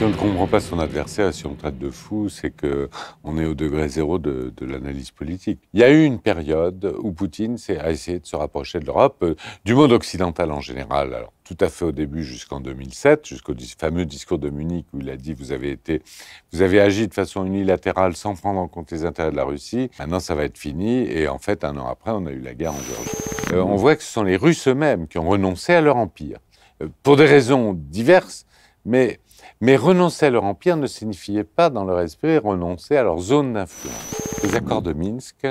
si on ne comprend pas son adversaire, si on traite de fou, c'est que on est au degré zéro de, l'analyse politique. Il y a eu une période où Poutine a essayé de se rapprocher de l'Europe, euh, du monde occidental en général. Alors, tout à fait au début jusqu'en 2007, jusqu'au fameux discours de Munich où il a dit vous avez été, vous avez agi de façon unilatérale sans prendre en compte les intérêts de la Russie. Maintenant, ça va être fini. Et en fait, un an après, on a eu la guerre en Géorgie. Euh, on voit que ce sont les Russes eux-mêmes qui ont renoncé à leur empire euh, pour des raisons diverses. Mais, renoncer à leur empire ne signifiait pas, dans leur esprit, renoncer à leur zone d'influence. Les accords de Minsk,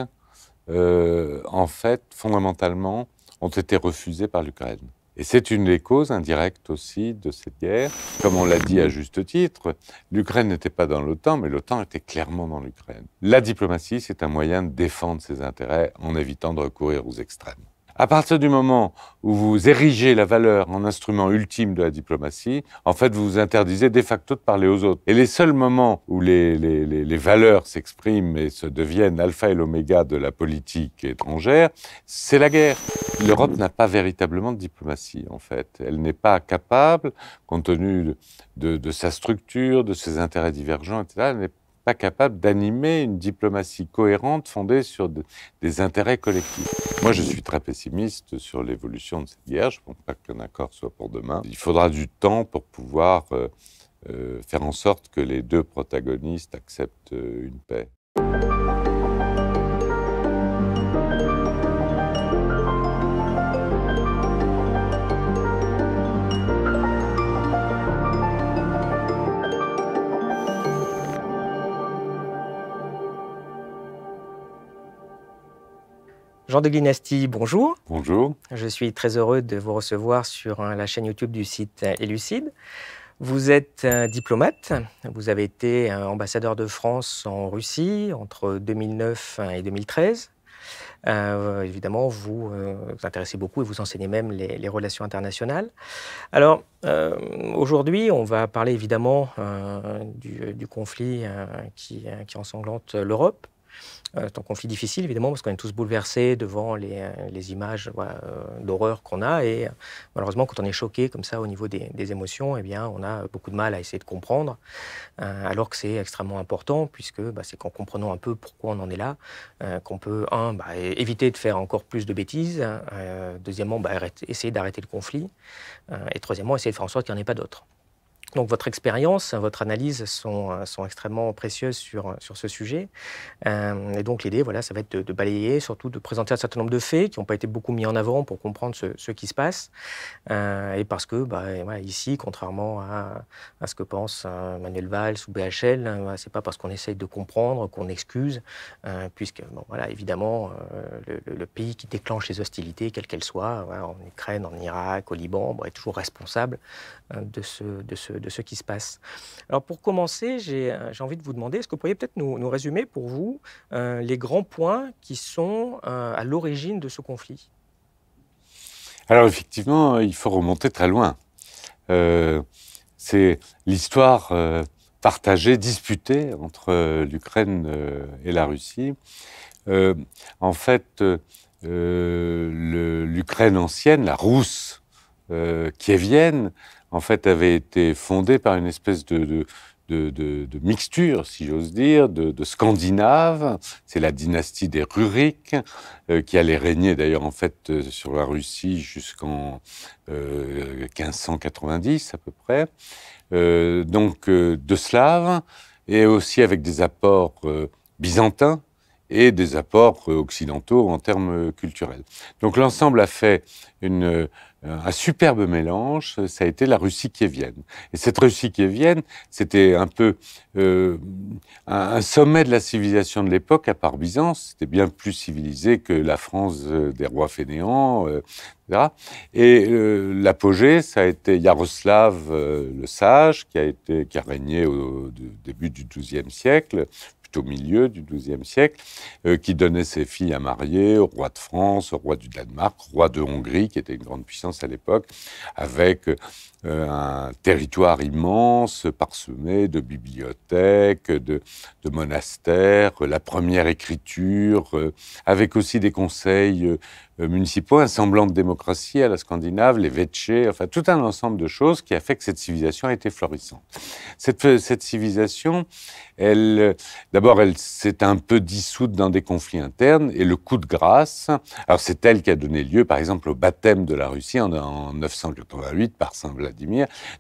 euh, en fait, fondamentalement, ont été refusés par l'Ukraine. Et c'est une des causes indirectes aussi de cette guerre. Comme on l'a dit à juste titre, l'Ukraine n'était pas dans l'OTAN, mais l'OTAN était clairement dans l'Ukraine. La diplomatie, c'est un moyen de défendre ses intérêts en évitant de recourir aux extrêmes. À partir du moment où vous érigez la valeur en instrument ultime de la diplomatie, en fait, vous vous interdisez de facto de parler aux autres. Et les seuls moments où les, valeurs s'expriment et se deviennent alpha et l'oméga de la politique étrangère, c'est la guerre. L'Europe n'a pas véritablement de diplomatie, en fait. Elle n'est pas capable, compte tenu de, sa structure, de ses intérêts divergents, etc., capable d'animer une diplomatie cohérente fondée sur des intérêts collectifs. Moi, je suis très pessimiste sur l'évolution de cette guerre. Je ne pense pas qu'un accord soit pour demain. Il faudra du temps pour pouvoir euh, euh, faire en sorte que les deux protagonistes acceptent euh, une paix. Jean de Glinasti, bonjour. Bonjour. Je suis très heureux de vous recevoir sur euh, la chaîne YouTube du site Elucide. Euh, vous êtes diplomate, vous avez été euh, ambassadeur de France en Russie entre 2009 et 2013. évidemment, vous vous intéressez beaucoup et vous enseignez même les, relations internationales. Alors, aujourd'hui, on va parler évidemment du, conflit qui, ensanglante l'Europe, euh, c'est un conflit difficile, évidemment, parce qu'on est tous bouleversés devant les, euh, images euh, d'horreur qu'on a. Et malheureusement, quand on est choqué comme ça au niveau des, émotions, et eh bien, on a beaucoup de mal à essayer de comprendre, alors que c'est extrêmement important, puisque bah, c'est qu'en comprenant un peu pourquoi on en est là, qu'on peut, un, bah, éviter de faire encore plus de bêtises, deuxièmement, bah, essayer d'arrêter le conflit, et troisièmement, essayer de faire en sorte qu'il n'y en ait pas d'autres. Donc votre expérience, votre analyse sont, euh, sont extrêmement précieuses sur, euh, sur ce sujet. Euh, et donc l'idée, voilà, ça va être de, balayer, surtout de présenter un certain nombre de faits qui n'ont pas été beaucoup mis en avant pour comprendre ce, ce qui se passe. et parce que bah, ici, contrairement à, ce que pense Manuel Valls ou BHL, ce hein, c'est pas parce qu'on essaye de comprendre qu'on excuse, puisque voilà, évidemment, le, pays qui déclenche les hostilités, quelles qu'elles soient, en Ukraine, en Irak, au Liban, est toujours responsable hein, de ce, de ce de, ce qui se passe. Alors pour commencer, euh, j'ai envie de vous demander, est-ce que vous pourriez peut-être nous, nous, résumer pour vous euh, les grands points qui sont euh, à l'origine de ce conflit Alors effectivement, il faut remonter très loin. C'est l'histoire partagée, disputée entre l'Ukraine et la Russie. en fait, l'Ukraine ancienne, la Rousse, qui est Vienne, en fait, avait été fondée par une espèce de, mixture, si j'ose dire, de, de Scandinaves. C'est la dynastie des Rurik, euh, qui allait régner d'ailleurs en fait euh, sur la Russie jusqu'en 1590 euh, à peu près. donc de Slaves, et aussi avec des apports byzantins et des apports occidentaux en termes culturels. Donc l'ensemble a fait une euh, un superbe mélange, euh, ça a été la Russie qui Vienne. Et cette Russie qui Vienne, c'était un peu euh, un, sommet de la civilisation de l'époque, à part Byzance, c'était bien plus civilisé que la France des rois fainéants, etc. Et l'apogée, ça a été Yaroslav le Sage, qui a, été, qui régné au, au début du XIIe siècle, au milieu du XIIe siècle, euh, qui donnait ses filles à marier au roi de France, au roi du Danemark, au roi de Hongrie, qui était une grande puissance à l'époque, avec euh, euh, un territoire immense parsemé de bibliothèques, de, monastères, euh, la première écriture, euh, avec aussi des conseils municipaux, un semblant de démocratie à la Scandinave, les Vetchés, enfin tout un ensemble de choses qui a fait que cette civilisation a été florissante. Cette, civilisation, elle, d'abord, elle s'est un peu dissoute dans des conflits internes et le coup de grâce, alors c'est elle qui a donné lieu, par exemple, au baptême de la Russie en, 988 par saint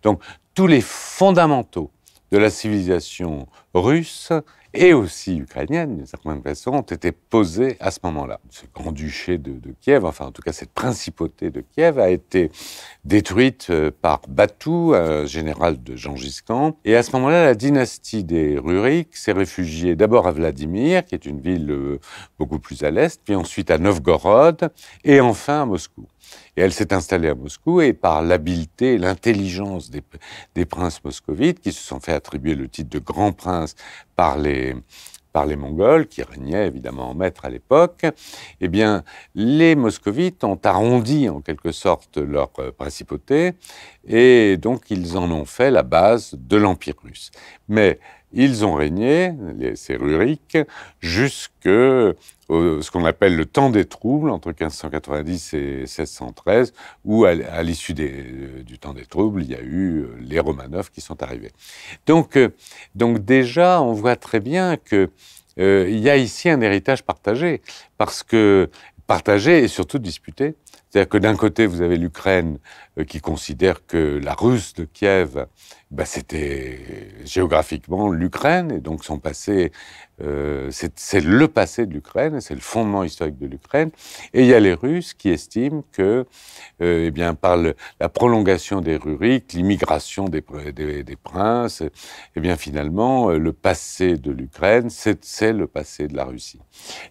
donc tous les fondamentaux de la civilisation russe et aussi ukrainienne, d'une certaine façon, ont été posés à ce moment-là. Ce grand-duché de, Kiev, enfin en tout cas cette principauté de Kiev, a été détruite euh, par Batou, général de Jean Khan. Et à ce moment-là, la dynastie des Rurik s'est réfugiée d'abord à Vladimir, qui est une ville euh, beaucoup plus à l'est, puis ensuite à Novgorod, et enfin à Moscou. Et elle s'est installée à Moscou et par l'habileté et l'intelligence des, princes moscovites, qui se sont fait attribuer le titre de grand prince par les, Mongols, qui régnaient évidemment en maître à l'époque, eh bien, les moscovites ont arrondi en quelque sorte leur euh, principauté et donc ils en ont fait la base de l'Empire russe. Mais ils ont régné, les, ces ruriques, jusque ce qu'on appelle le temps des troubles entre 1590 et 1613, où à, l'issue euh, du temps des troubles, il y a eu euh, les Romanov qui sont arrivés. Donc, euh, donc déjà, on voit très bien que il y a ici un héritage partagé, parce que partagé et surtout disputé. C'est-à-dire que d'un côté, vous avez l'Ukraine euh, qui considère que la Russe de Kiev, bah, c'était géographiquement l'Ukraine, et donc son passé, euh, c'est le passé de l'Ukraine, c'est le fondement historique de l'Ukraine. Et il y a les Russes qui estiment que, euh, eh bien, par le, la prolongation des ruriques, l'immigration des, des, des, princes, eh bien, finalement, euh, le passé de l'Ukraine, c'est le passé de la Russie.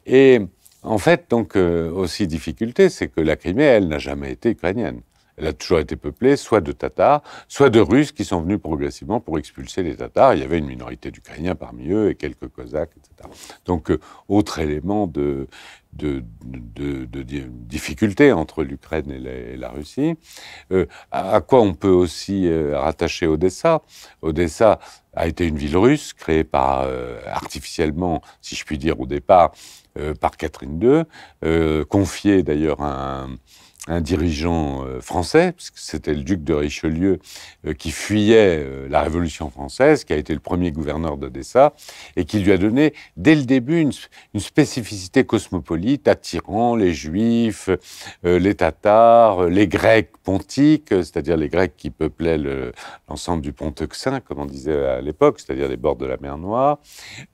Et en fait, donc, euh, aussi difficulté, c'est que la Crimée, elle, n'a jamais été ukrainienne. Elle a toujours été peuplée soit de Tatars, soit de Russes qui sont venus progressivement pour expulser les Tatars. Il y avait une minorité d'Ukrainiens parmi eux et quelques Cosaques, etc. Donc, euh, autre élément de, difficulté entre l'Ukraine et, la Russie. Euh, à, quoi on peut aussi rattacher Odessa Odessa a été une ville russe créée par artificiellement, si je puis dire, au départ euh, par Catherine II, euh, confiée d'ailleurs à un un dirigeant euh, français, puisque c'était le duc de Richelieu euh, qui fuyait euh, la Révolution française, qui a été le premier gouverneur d'Odessa, et qui lui a donné dès le début une, spécificité cosmopolite, attirant les Juifs, les Tatars, les Grecs pontiques, c'est-à-dire les Grecs qui peuplaient l'ensemble du pont Euxin, comme on disait à l'époque, c'est-à-dire les bords de la mer Noire,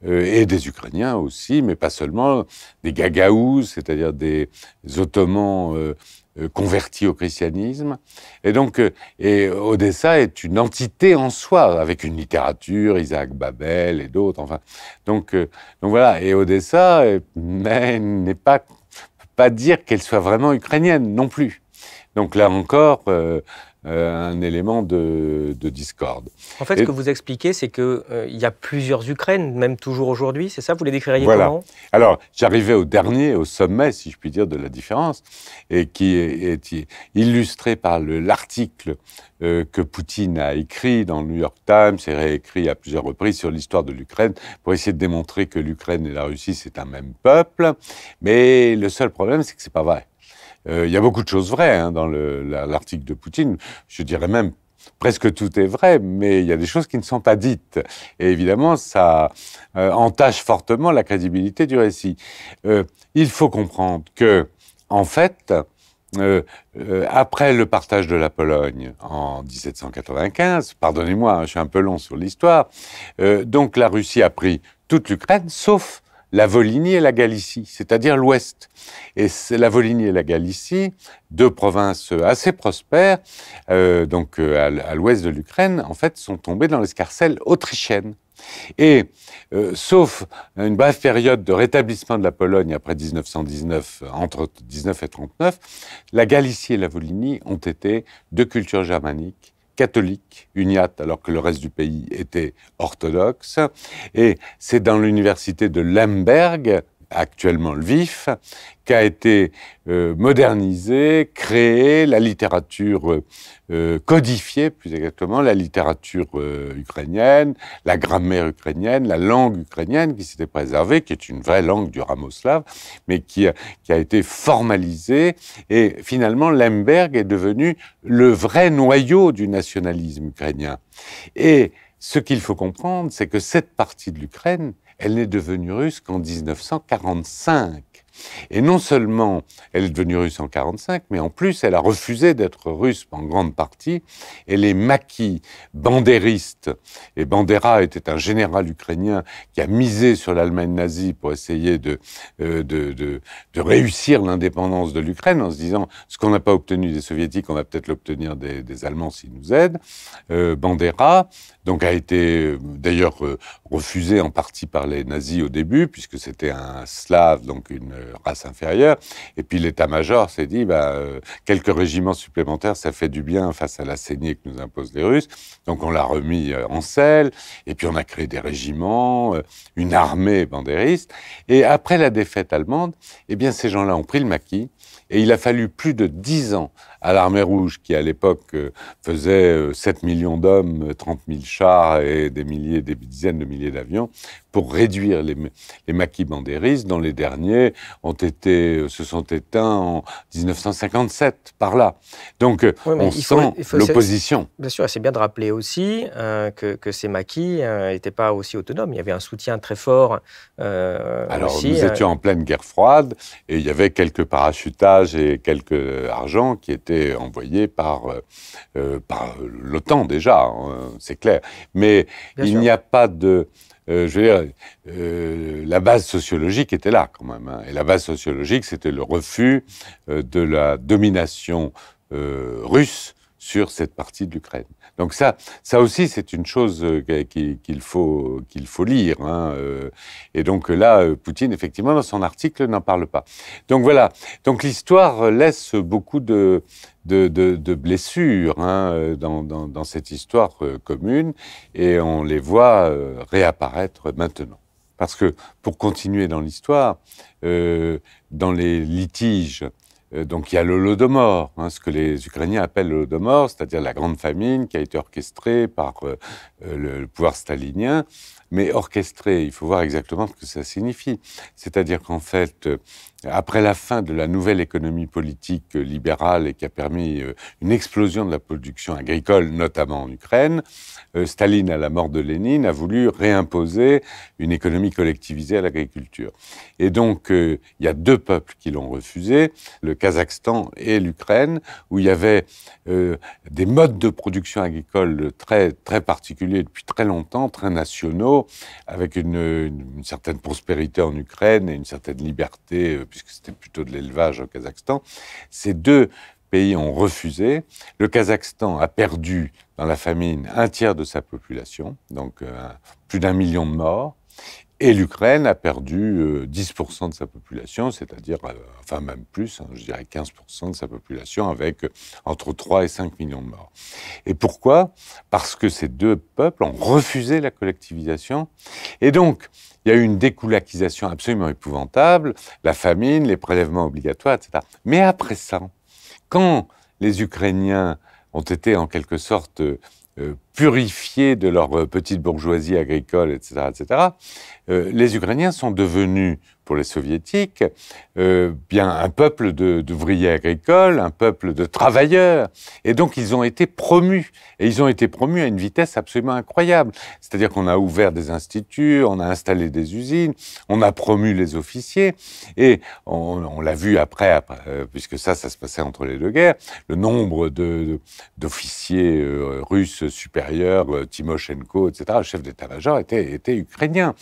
et des Ukrainiens aussi, mais pas seulement, des Gagaous, c'est-à-dire des Ottomans euh, converti au christianisme. Et donc, euh, et Odessa est une entité en soi, avec une littérature, Isaac Babel et d'autres, enfin. Donc, euh, donc voilà, et Odessa, n'est pas, pas dire qu'elle soit vraiment ukrainienne non plus. Donc là encore, euh, un élément de, discorde. En fait, ce que vous expliquez, c'est qu'il euh, y a plusieurs Ukraines, même toujours aujourd'hui, c'est ça Vous les décririez voilà. comment Alors, j'arrivais au dernier, au sommet, si je puis dire, de la différence, et qui est, illustré par l'article euh, que Poutine a écrit dans le New York Times et réécrit à plusieurs reprises sur l'histoire de l'Ukraine pour essayer de démontrer que l'Ukraine et la Russie, c'est un même peuple. Mais le seul problème, c'est que ce n'est pas vrai il euh, y a beaucoup de choses vraies hein, dans l'article de Poutine. Je dirais même presque tout est vrai, mais il y a des choses qui ne sont pas dites. Et évidemment, ça euh, entache fortement la crédibilité du récit. Euh, il faut comprendre que, en fait, après le partage de la Pologne en 1795, pardonnez-moi, hein, je suis un peu long sur l'histoire, donc la Russie a pris toute l'Ukraine, sauf la Volhynie et la Galicie, c'est-à-dire l'Ouest. Et la Volhynie et la Galicie, deux provinces assez prospères, euh, donc euh, à, l'ouest de l'Ukraine, en fait, sont tombées dans l'escarcelle autrichienne. Et euh, sauf une brève période de rétablissement de la Pologne après 1919, entre 19 et 39, la Galicie et la Volhynie ont été deux cultures germaniques catholique, uniate, alors que le reste du pays était orthodoxe. Et c'est dans l'université de Lemberg, actuellement le vif, qui a été euh, modernisé, créé, la littérature euh, codifiée, plus exactement, la littérature euh, ukrainienne, la grammaire ukrainienne, la langue ukrainienne qui s'était préservée, qui est une vraie langue du ramoslave, mais qui a, qui a été formalisée. Et finalement, Lemberg est devenu le vrai noyau du nationalisme ukrainien. Et ce qu'il faut comprendre, c'est que cette partie de l'Ukraine elle n'est devenue russe qu'en 1945. Et non seulement elle est devenue russe en 1945, mais en plus elle a refusé d'être russe en grande partie. Elle est maquis bandéristes, et Bandera était un général ukrainien qui a misé sur l'Allemagne nazie pour essayer euh, de, réussir l'indépendance de l'Ukraine en se disant ce qu'on n'a pas obtenu des soviétiques, on va peut-être l'obtenir des, Allemands s'ils nous aident. Euh, Bandera donc a été euh, d'ailleurs refusé en partie par les nazis au début, puisque c'était un slave, donc une euh, race inférieure. Et puis l'état-major s'est dit, bah, euh, quelques régiments supplémentaires, ça fait du bien face à la saignée que nous imposent les Russes. Donc on l'a remis euh, en selle, et puis on a créé des régiments, une armée bandériste. Et après la défaite allemande, eh bien ces gens-là ont pris le maquis, et il a fallu plus de dix ans à l'armée rouge, qui à l'époque euh, faisait 7 euh, millions d'hommes, 30 euh, 000 chars et des milliers, des dizaines de milliers d'avions, pour réduire les, maquis bandéristes, dont les derniers ont été, se sont éteints en 1957, par là. Donc, on sent l'opposition. Bien sûr, c'est bien de rappeler aussi que, ces maquis n'étaient pas aussi autonomes. Il y avait un soutien très fort. Alors, nous étions en pleine guerre froide, et il y avait quelques parachutages et quelques argents qui étaient envoyé par, euh, euh, par l'OTAN déjà, hein, c'est clair. Mais il n'y a pas de... Euh, je veux dire, la base sociologique était là quand même. Hein. et la base sociologique, c'était le refus de la domination russe sur cette partie de l'Ukraine. Donc ça, ça aussi, c'est une chose euh, qu'il faut, qu'il faut lire. Hein. Euh. Et donc là, euh, Poutine, effectivement, dans son article, n'en parle pas. Donc voilà. Donc l'histoire laisse beaucoup de, de, de, de blessures hein, dans, dans, dans, cette histoire commune, et on les voit réapparaître maintenant. Parce que pour continuer dans l'histoire, euh, dans les litiges euh, donc il y a le Lodomor, hein, ce que les Ukrainiens appellent le mort, c'est-à-dire la grande famine qui a été orchestrée par euh, euh, le, le, pouvoir stalinien. Mais orchestrée, il faut voir exactement ce que ça signifie. C'est-à-dire qu'en fait, après la fin de la nouvelle économie politique euh, libérale et qui a permis euh, une explosion de la production agricole, notamment en Ukraine, euh, Staline, à la mort de Lénine, a voulu réimposer une économie collectivisée à l'agriculture. Et donc, il y a deux peuples qui l'ont refusé, le Kazakhstan et l'Ukraine, où il y avait des modes de production agricole très, très particuliers depuis très longtemps, très nationaux, avec une, une certaine prospérité en Ukraine et une certaine liberté puisque c'était plutôt de l'élevage au Kazakhstan. Ces deux pays ont refusé. Le Kazakhstan a perdu dans la famine un tiers de sa population, donc euh, plus d'un million de morts. Et l'Ukraine a perdu 10% euh, de sa population, c'est-à-dire, euh, enfin même plus, hein, je dirais 15% de sa population, avec entre 3 et 5 millions de morts. Et pourquoi Parce que ces deux peuples ont refusé la collectivisation. Et donc, il y a eu une découlakisation absolument épouvantable, la famine, les prélèvements obligatoires, etc. Mais après ça, quand les Ukrainiens ont été en quelque sorte euh, euh, purifiés de leur petite bourgeoisie agricole, etc., etc. Euh, les Ukrainiens sont devenus pour les soviétiques, euh, bien un peuple d'ouvriers agricoles, un peuple de travailleurs. Et donc ils ont été promus. Et ils ont été promus à une vitesse absolument incroyable. C'est-à-dire qu'on a ouvert des instituts, on a installé des usines, on a promu les officiers. Et on, l'a vu après, euh, puisque ça, ça se passait entre les deux guerres, le nombre d'officiers euh, russes supérieurs, Timoshenko, etc., le chef d'état-major, était ukrainien.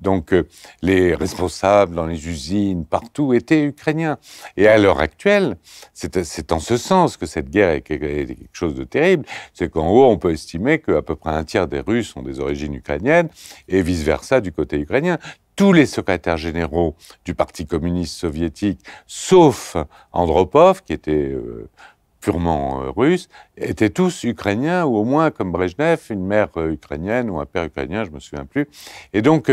Donc les responsables dans les usines, partout, étaient ukrainiens. Et à l'heure actuelle, c'est en ce sens que cette guerre est quelque chose de terrible. C'est qu'en haut, on peut estimer qu'à peu près un tiers des Russes ont des origines ukrainiennes et vice-versa du côté ukrainien tous les secrétaires généraux du Parti communiste soviétique, sauf Andropov, qui était euh, purement euh, russe, étaient tous ukrainiens, ou au moins, comme Brejnev, une mère euh, ukrainienne ou un père ukrainien, je ne me souviens plus. Et donc,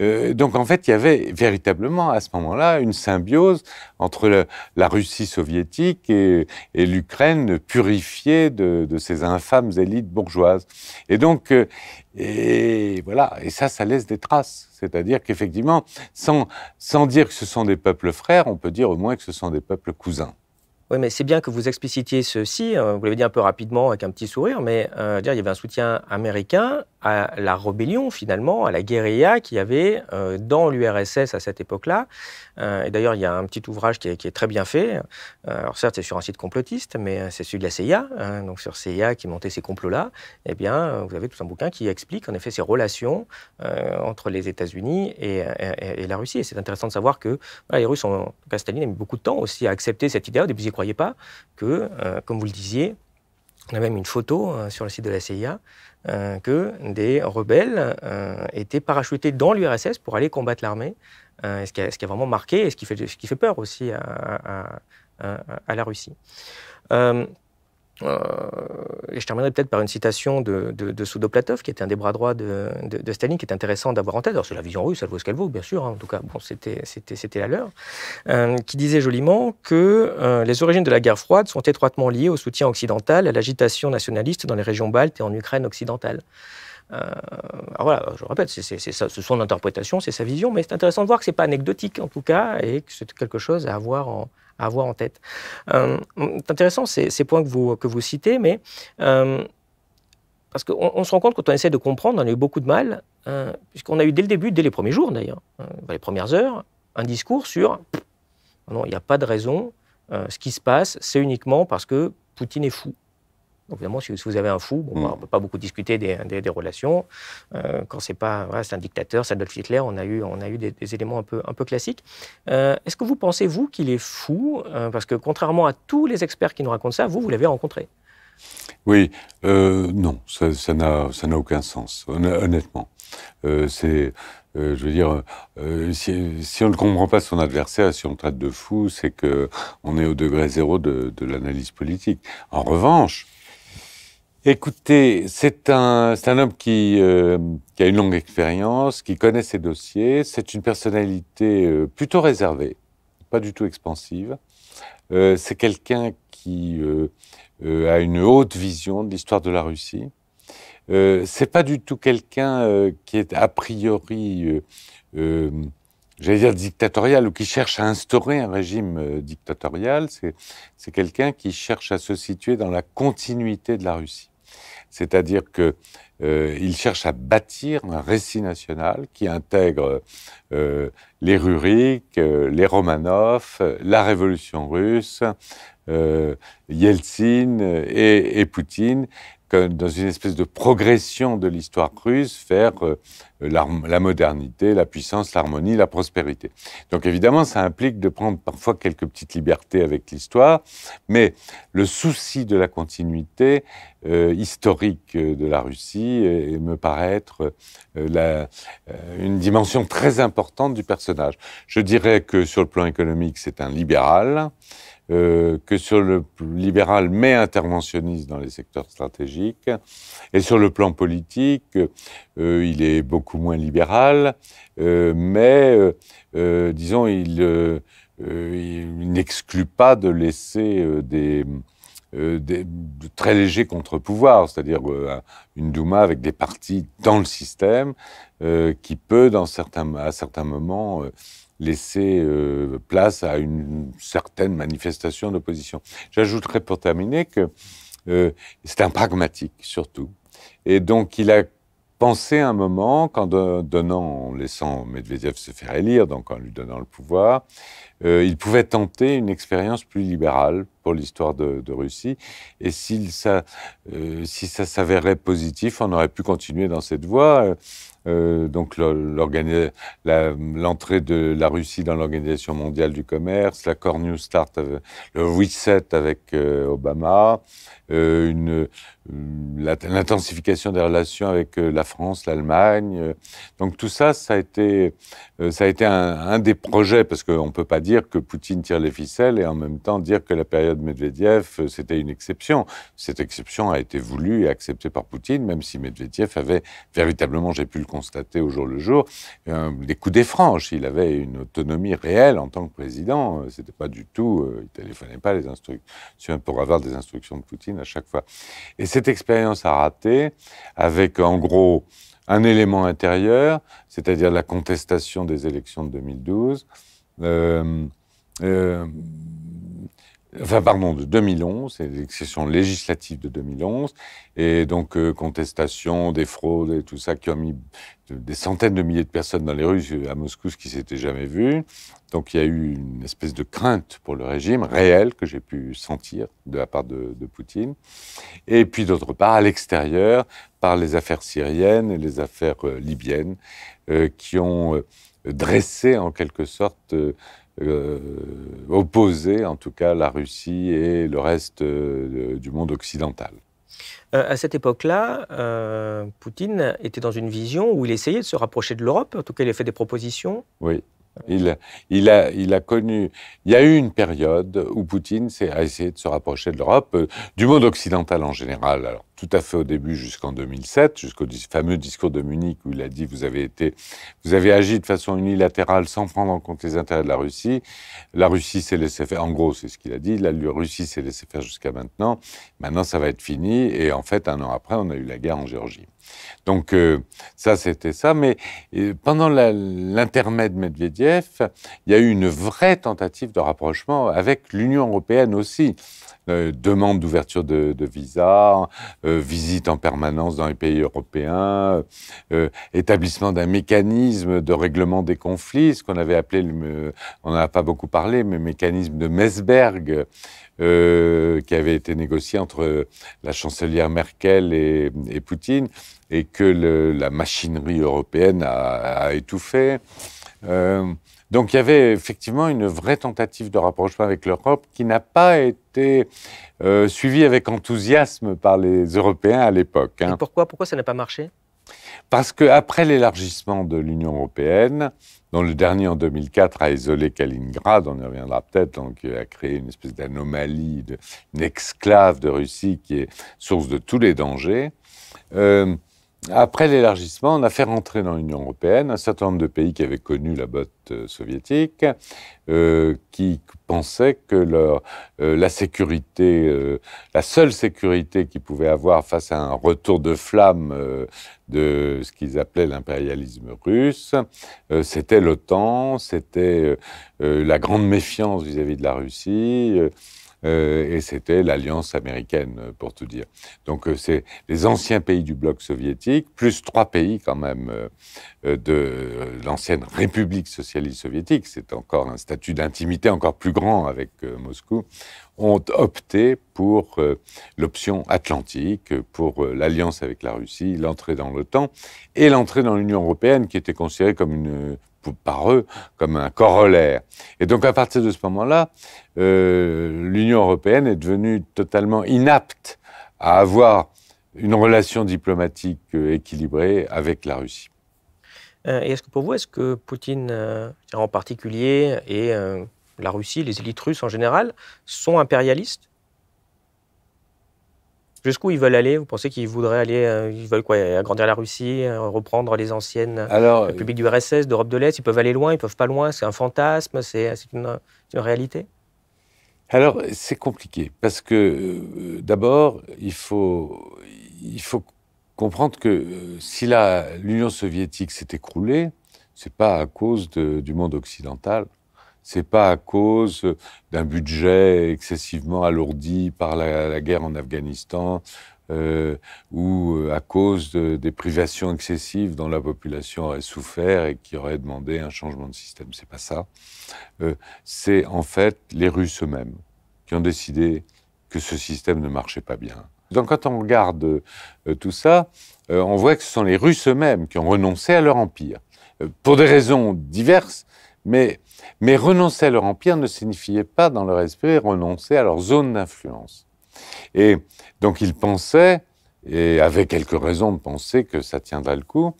euh, donc en fait, il y avait véritablement à ce moment-là une symbiose entre la Russie soviétique et, l'Ukraine purifiée de, ces infâmes élites bourgeoises. Et donc, euh, et voilà, et ça, ça laisse des traces. C'est-à-dire qu'effectivement, sans, dire que ce sont des peuples frères, on peut dire au moins que ce sont des peuples cousins. Oui, mais c'est bien que vous explicitiez ceci. Hein, vous l'avez dit un peu rapidement avec un petit sourire, mais euh, dire, il y avait un soutien américain à la rébellion finalement, à la guérilla qu'il y avait euh, dans l'URSS à cette époque-là. Euh, et d'ailleurs, il y a un petit ouvrage qui est, très bien fait. Euh, alors certes, c'est sur un site complotiste, mais c'est celui de la CIA, hein, donc sur CIA qui montait ces complots-là. Eh bien, vous avez tout un bouquin qui explique en effet ces relations entre les États-Unis et, la Russie. Et c'est intéressant de savoir que les Russes, ont, en Staline, a mis beaucoup de temps aussi à accepter cette idée. Au début, ils n'y croyaient pas que, comme vous le disiez, on a même une photo sur le site de la CIA euh, que des rebelles euh, étaient parachutés dans l'URSS pour aller combattre l'armée, euh, ce, qui a, ce, qui a vraiment marqué et ce qui fait, ce qui fait peur aussi à, à, à, à la Russie. Euh, euh, et je terminerai peut-être par une citation de, de, de Soudoplatov, qui était un des bras droits de, Staline, qui est intéressant d'avoir en tête. Alors, c'est la vision russe, elle vaut ce qu'elle vaut, bien sûr. Hein. en tout cas, bon, c'était, la leur. Euh, qui disait joliment que euh, les origines de la guerre froide sont étroitement liées au soutien occidental à l'agitation nationaliste dans les régions baltes et en Ukraine occidentale. Euh, alors voilà, je répète, c'est son interprétation, c'est sa vision, mais c'est intéressant de voir que ce n'est pas anecdotique en tout cas, et que c'est quelque chose à avoir en, tête. c'est euh, intéressant ces, points que vous, citez, mais euh, parce qu'on se rend compte quand on essaie de comprendre, on a eu beaucoup de mal, puisqu'on a eu dès le début, dès les premiers jours d'ailleurs, les premières heures, un discours sur non, il n'y a pas de raison, ce qui se passe, c'est uniquement parce que Poutine est fou. Donc évidemment, si vous avez un fou, bah, on ne mm. peut pas beaucoup discuter des, relations. Euh, quand c'est pas c'est un dictateur, c'est Adolf Hitler, on a eu, on a eu des, éléments un peu, un peu classiques. Euh, est-ce que vous pensez, vous, qu'il est fou euh, Parce que contrairement à tous les experts qui nous racontent ça, vous, vous l'avez rencontré. Oui, non, ça n'a ça aucun sens, honnêtement. c'est... je veux dire, si, on ne comprend pas son adversaire, si on traite de fou, c'est que on est au degré zéro de l'analyse politique. En revanche, Écoutez, c'est un, un, homme euh, qui, a une longue expérience, qui connaît ses dossiers. C'est une personnalité euh, plutôt réservée, pas du tout expansive. Euh, c'est quelqu'un qui a une haute vision de l'histoire de la Russie. c'est pas du tout quelqu'un qui est a priori, j'allais dire dictatorial, ou qui cherche à instaurer un régime dictatorial. C'est quelqu'un qui cherche à se situer dans la continuité de la Russie. C'est-à-dire qu'il euh, cherche à bâtir un récit national qui intègre euh, les Rurik, euh, les Romanov, la Révolution russe, Yeltsin et Poutine, dans une espèce de progression de l'histoire russe vers euh, la, modernité, la puissance, l'harmonie, la prospérité. Donc évidemment, ça implique de prendre parfois quelques petites libertés avec l'histoire, mais le souci de la continuité euh, historique euh, de la Russie me paraît être une dimension très importante du personnage. Je dirais que sur le plan économique, c'est un libéral. Euh, que sur le libéral mais interventionniste dans les secteurs stratégiques. Et sur le plan politique, euh, il est beaucoup moins libéral, euh, mais disons, il, n'exclut pas de laisser des, de très légers contre-pouvoirs, c'est-à-dire une Douma avec des partis dans le système qui peut, à certains moments, laisser euh, place à une certaine manifestation d'opposition. J'ajouterai pour terminer que euh, c'est un pragmatique surtout. Et donc il a pensé un moment qu'en donnant, en laissant Medvedev se faire élire, donc en lui donnant le pouvoir, euh, il pouvait tenter une expérience plus libérale pour l'histoire de, Russie. Et si ça s'avérait positif, on aurait pu continuer dans cette voie. Euh, donc l'entrée de la Russie dans l'Organisation mondiale du commerce, l'accord New Start, le reset avec euh, Obama, euh, une, l'intensification des relations avec euh, la France, l'Allemagne. Euh. Donc tout ça, ça a été, euh, ça a été un, des projets, parce qu'on ne peut pas dire que Poutine tire les ficelles et en même temps dire que la période Medvedev, c'était une exception. Cette exception a été voulue et acceptée par Poutine, même si Medvedev avait véritablement, j'ai pu le constater au jour le jour, des coups des Il avait une autonomie réelle en tant que président. C'était pas du tout, il téléphonait pas les instructions pour avoir des instructions de Poutine à chaque fois. Et cette expérience a raté avec en gros un élément intérieur, c'est-à-dire la contestation des élections de 2012, enfin pardon, de 2011, c'est l'exception législative de 2011, et donc euh, contestation des fraudes et tout ça qui ont mis des centaines de milliers de personnes dans les rues euh, à Moscou, ce qui s'était jamais vu. Donc il y a eu une espèce de crainte pour le régime réel que j'ai pu sentir de la part de, Poutine. Et puis d'autre part, à l'extérieur, par les affaires syriennes et les affaires euh, libyennes, qui ont dressé en quelque sorte opposé, euh, opposer en tout cas la Russie et le reste euh, du monde occidental. Euh, à cette époque-là, Poutine était dans une vision où il essayait de se rapprocher de l'Europe, en tout cas il a fait des propositions. Oui, il, a, il a connu. Il y a eu une période où Poutine a essayé de se rapprocher de l'Europe, du monde occidental en général. Alors, tout à fait au début jusqu'en 2007, jusqu'au fameux discours de Munich où il a dit vous avez été, vous avez agi de façon unilatérale sans prendre en compte les intérêts de la Russie. La Russie s'est laissée faire. En gros, c'est ce qu'il a dit. La Russie s'est laissée faire jusqu'à maintenant. Maintenant, ça va être fini. Et en fait, un an après, on a eu la guerre en Géorgie. Donc euh, ça, c'était ça. Mais euh, pendant l'intermède Medvedev, il y a eu une vraie tentative de rapprochement avec l'Union européenne aussi. Euh, demande d'ouverture de, de, visa, euh, visite en permanence dans les pays européens, euh, établissement d'un mécanisme de règlement des conflits, ce qu'on avait appelé, on n'en a pas beaucoup parlé, mais mécanisme de Mesberg, qui avait été négocié entre la chancelière Merkel et, Poutine, et que la machinerie européenne a étouffé. Donc il y avait effectivement une vraie tentative de rapprochement avec l'Europe qui n'a pas été euh, suivie avec enthousiasme par les Européens à l'époque. Hein. pourquoi, pourquoi ça n'a pas marché parce qu'après l'élargissement de l'Union européenne, dont le dernier en 2004 a isolé Kaliningrad, on y reviendra peut-être, donc euh, a créé une espèce d'anomalie, une exclave de Russie qui est source de tous les dangers, euh, après l'élargissement, on a fait rentrer dans l'Union européenne un certain nombre de pays qui avaient connu la botte euh, soviétique, euh, qui pensaient que euh, la seule sécurité qu'ils pouvaient avoir face à un retour de flamme de ce qu'ils appelaient l'impérialisme russe, c'était l'OTAN, c'était la grande méfiance vis à -vis de la Russie. Euh, et c'était l'alliance américaine, euh, pour tout dire. Donc euh, c'est les anciens pays du bloc soviétique, plus trois pays quand même de l'ancienne République socialiste soviétique, c'est encore un statut d'intimité encore plus grand avec Moscou, ont opté pour l'option atlantique, pour l'alliance avec la Russie, l'entrée dans l'OTAN et l'entrée dans l'Union européenne qui était considérée comme une par eux comme un corollaire. Et donc à partir de ce moment-là, euh, l'Union européenne est devenue totalement inapte à avoir une relation diplomatique euh, équilibrée avec la Russie. Euh, et est-ce que pour vous, est-ce que Poutine en particulier et la Russie, les élites russes en général, sont impérialistes Jusqu'où ils veulent aller Vous pensez qu'ils voudraient aller, euh, ils veulent quoi Agrandir la Russie, euh, reprendre les anciennes euh, républiques du RSS, d'Europe de l'Est Ils peuvent aller loin, ils peuvent pas loin, c'est un fantasme, c'est une, réalité alors, c'est compliqué, parce que d'abord, il faut, comprendre que si l'Union soviétique s'est écroulée, c'est pas à cause du monde occidental, c'est pas à cause d'un budget excessivement alourdi par la, guerre en Afghanistan euh, ou euh, à cause des privations excessives dont la population aurait souffert et qui aurait demandé un changement de système. C'est pas ça. Euh, c'est en fait les Russes eux-mêmes qui ont décidé que ce système ne marchait pas bien. Donc quand on regarde tout ça, on voit que ce sont les Russes eux-mêmes qui ont renoncé à leur empire pour des raisons diverses mais, renoncer à leur empire ne signifiait pas, dans leur esprit, renoncer à leur zone d'influence. Et donc ils pensaient, et avaient quelques raisons de penser que ça tiendrait le coup,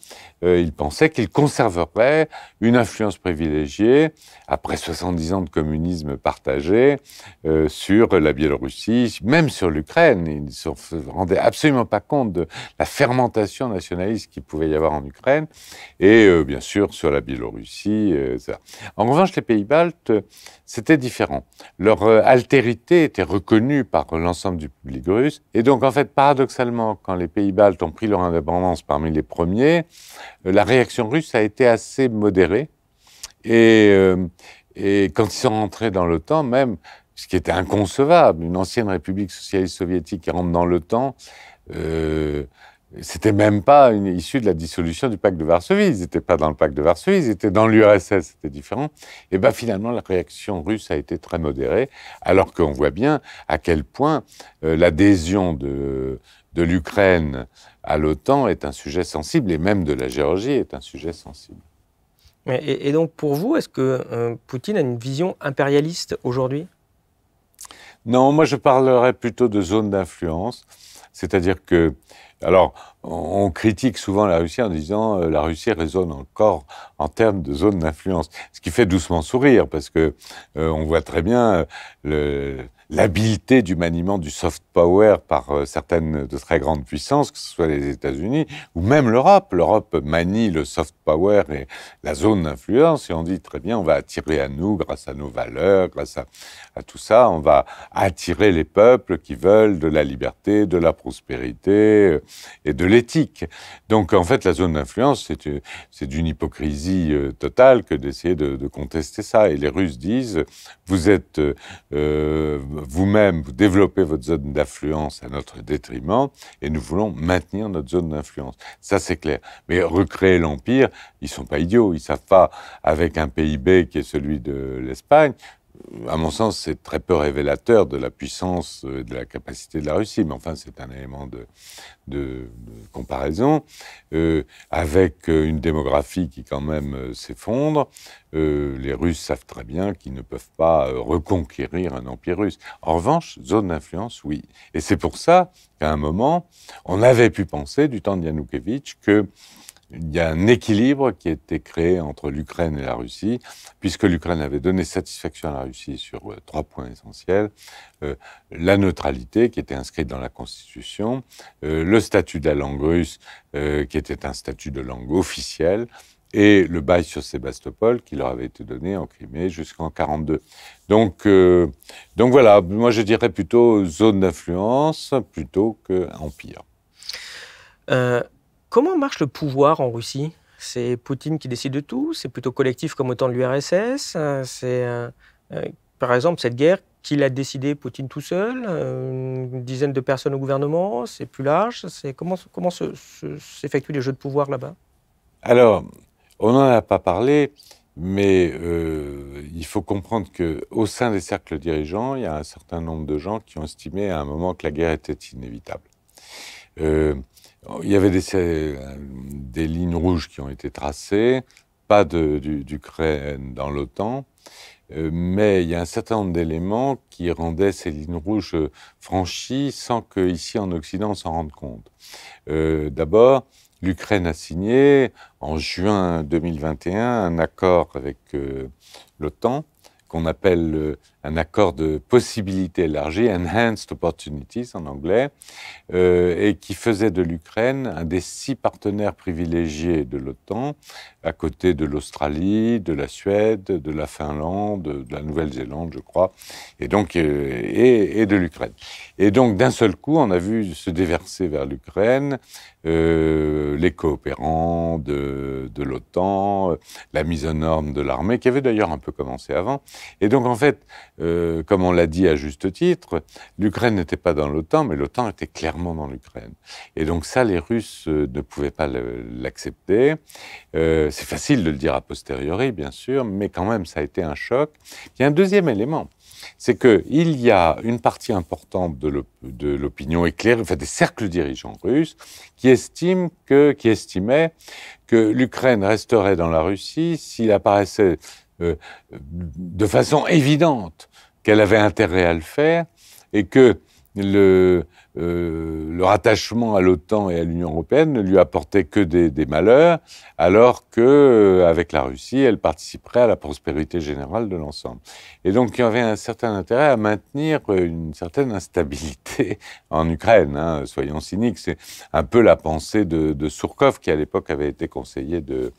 ils euh, il pensait qu'il conserverait une influence privilégiée, après 70 ans de communisme partagé, euh, sur la Biélorussie, même sur l'Ukraine. Ils ne se rendaient absolument pas compte de la fermentation nationaliste qu'il pouvait y avoir en Ukraine, et euh, bien sûr sur la Biélorussie. En revanche, les pays baltes, c'était différent. Leur altérité était reconnue par l'ensemble du public russe, et donc en fait, paradoxalement, quand les pays baltes ont pris leur indépendance parmi les premiers, la réaction russe a été assez modérée. Euh, et, quand ils sont rentrés dans l'OTAN, même, ce qui était inconcevable, une ancienne république socialiste soviétique qui rentre dans l'OTAN, euh, c'était même pas une issue de la dissolution du pacte de Varsovie. Ils n'étaient pas dans le pacte de Varsovie, ils étaient dans l'URSS, c'était différent. Et bien finalement, la réaction russe a été très modérée, alors qu'on voit bien à quel point euh, l'adhésion de l'Ukraine à l'OTAN est un sujet sensible, et même de la Géorgie est un sujet sensible. Et, donc pour vous, est-ce que euh, Poutine a une vision impérialiste aujourd'hui Non, moi je parlerais plutôt de zone d'influence, c'est-à-dire que alors, on critique souvent la Russie en disant euh, la Russie résonne encore en termes de zone d'influence, ce qui fait doucement sourire parce que euh, on voit très bien le, l'habileté du maniement du soft power par euh, certaines de très grandes puissances, que ce soit les États-Unis ou même l'Europe. L'Europe manie le soft power et la zone d'influence et on dit très bien, on va attirer à nous, grâce à nos valeurs, grâce à, tout ça, on va attirer les peuples qui veulent de la liberté, de la prospérité euh, et de l'éthique. Donc en fait, la zone d'influence, c'est euh, d'une hypocrisie totale que d'essayer de, contester ça. Et les Russes disent, vous êtes vous-même, vous développez votre zone d'influence à notre détriment, et nous voulons maintenir notre zone d'influence. Ça, c'est clair. Mais recréer l'Empire, ils sont pas idiots. Ils savent pas, avec un PIB qui est celui de l'Espagne, à mon sens, c'est très peu révélateur de la puissance, et euh, de la capacité de la Russie, mais enfin, c'est un élément de, comparaison, euh, avec euh, une démographie qui quand même s'effondre. les Russes savent très bien qu'ils ne peuvent pas reconquérir un empire russe. En revanche, zone d'influence, oui. Et c'est pour ça qu'à un moment, on avait pu penser, du temps de Yanukovych, que il y a un équilibre qui a été créé entre l'Ukraine et la Russie, puisque l'Ukraine avait donné satisfaction à la Russie sur euh, trois points essentiels. Euh, la neutralité qui était inscrite dans la Constitution, euh, le statut de la langue russe qui était un statut de langue officielle, et le bail sur Sébastopol qui leur avait été donné en Crimée jusqu'en 1942. Donc, donc voilà, moi je dirais plutôt zone d'influence plutôt qu'empire. Comment marche le pouvoir en Russie C'est Poutine qui décide de tout C'est plutôt collectif comme au temps de l'URSS euh, C'est, euh, euh, par exemple, cette guerre qu'il a décidé Poutine tout seul Une dizaine de personnes au gouvernement C'est plus large C'est Comment, comment s'effectuent les jeux de pouvoir là-bas Alors, on n'en a pas parlé, mais il faut comprendre qu'au sein des cercles dirigeants, il y a un certain nombre de gens qui ont estimé à un moment que la guerre était inévitable. Il y avait euh, des, lignes rouges qui ont été tracées, pas d'Ukraine dans l'OTAN, euh, mais il y a un certain nombre d'éléments qui rendaient ces lignes rouges euh, franchies sans qu'ici en Occident on s'en rende compte. D'abord, l'Ukraine a signé en juin 2021 un accord avec l'OTAN qu'on appelle un accord de possibilités élargies, Enhanced Opportunities en anglais, euh, et qui faisait de l'Ukraine un des six partenaires privilégiés de l'OTAN, à côté de l'Australie, de la Suède, de la Finlande, de la Nouvelle-Zélande, je crois, et donc euh, et, de l'Ukraine. Et donc d'un seul coup, on a vu se déverser vers l'Ukraine euh, les coopérants de, l'OTAN, la mise en normes de l'armée, qui avait d'ailleurs un peu commencé avant. Et donc en fait, euh, comme on l'a dit à juste titre, l'Ukraine n'était pas dans l'OTAN, mais l'OTAN était clairement dans l'Ukraine. Et donc ça, les Russes euh, ne pouvaient pas l'accepter. Euh, c'est facile de le dire a posteriori, bien sûr, mais quand même, ça a été un choc. Il y a un deuxième élément, c'est qu'il y a une partie importante de l'opinion éclairée, enfin des cercles dirigeants russes, qui, qui estimaient que l'Ukraine resterait dans la Russie s'il apparaissait euh, de façon évidente qu'elle avait intérêt à le faire et que le, euh, le rattachement à l'OTAN et à l'Union européenne ne lui apportait que des, malheurs, alors que euh, avec la Russie, elle participerait à la prospérité générale de l'ensemble. Et donc il y avait un certain intérêt à maintenir euh, une certaine instabilité en Ukraine. Hein, soyons cyniques, c'est un peu la pensée de, de Surkov qui à l'époque avait été conseiller de,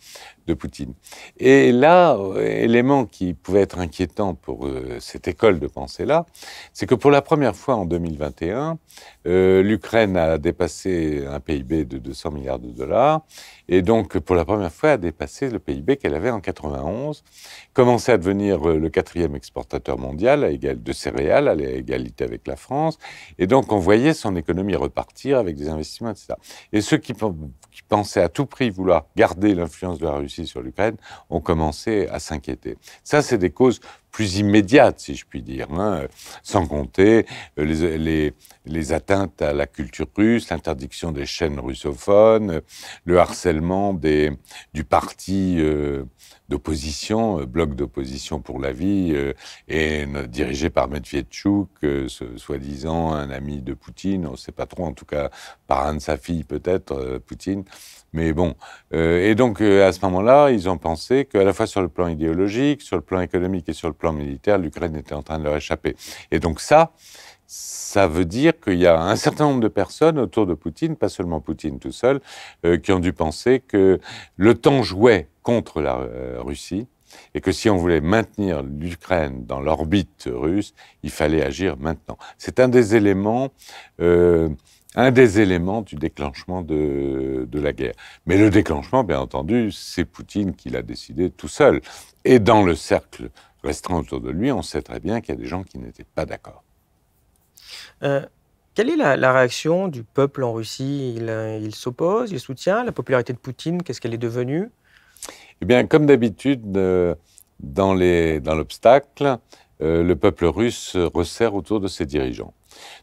Poutine. Et là, élément qui pouvait être inquiétant pour cette école de pensée-là, c'est que pour la première fois en 2021, euh, L'Ukraine a dépassé un PIB de 200 milliards de dollars et donc pour la première fois a dépassé le PIB qu'elle avait en 91, commençait à devenir euh, le quatrième exportateur mondial égal, de céréales à l'égalité avec la France, et donc on voyait son économie repartir avec des investissements, etc. Et ceux qui, pensaient à tout prix vouloir garder l'influence de la Russie sur l'Ukraine ont commencé à s'inquiéter. Ça, c'est des causes plus immédiates, si je puis dire, hein. sans compter euh, les, les, atteintes à la culture russe, l'interdiction des chaînes russophones, le harcèlement des, du parti euh, d'opposition, euh, bloc d'opposition pour la vie, euh, et dirigé par Medvedchuk, soi-disant un ami de Poutine, on ne sait pas trop, en tout cas par un de sa fille peut-être, Poutine. Mais bon, et donc à ce moment-là, ils ont pensé qu'à la fois sur le plan idéologique, sur le plan économique et sur le plan militaire, l'Ukraine était en train de leur échapper. Et donc ça, ça veut dire qu'il y a un certain nombre de personnes autour de Poutine, pas seulement Poutine tout seul, euh, qui ont dû penser que le temps jouait contre la euh, Russie et que si on voulait maintenir l'Ukraine dans l'orbite russe, il fallait agir maintenant. C'est un des éléments. Euh, un des éléments du déclenchement de, de, la guerre. Mais le déclenchement, bien entendu, c'est Poutine qui l'a décidé tout seul. Et dans le cercle restreint autour de lui, on sait très bien qu'il y a des gens qui n'étaient pas d'accord. Euh, quelle est la, réaction du peuple en Russie euh, Il, s'oppose, il soutient la popularité de Poutine, qu'est-ce qu'elle est devenue Eh bien, comme d'habitude, euh, dans l'obstacle, le peuple russe resserre autour de ses dirigeants.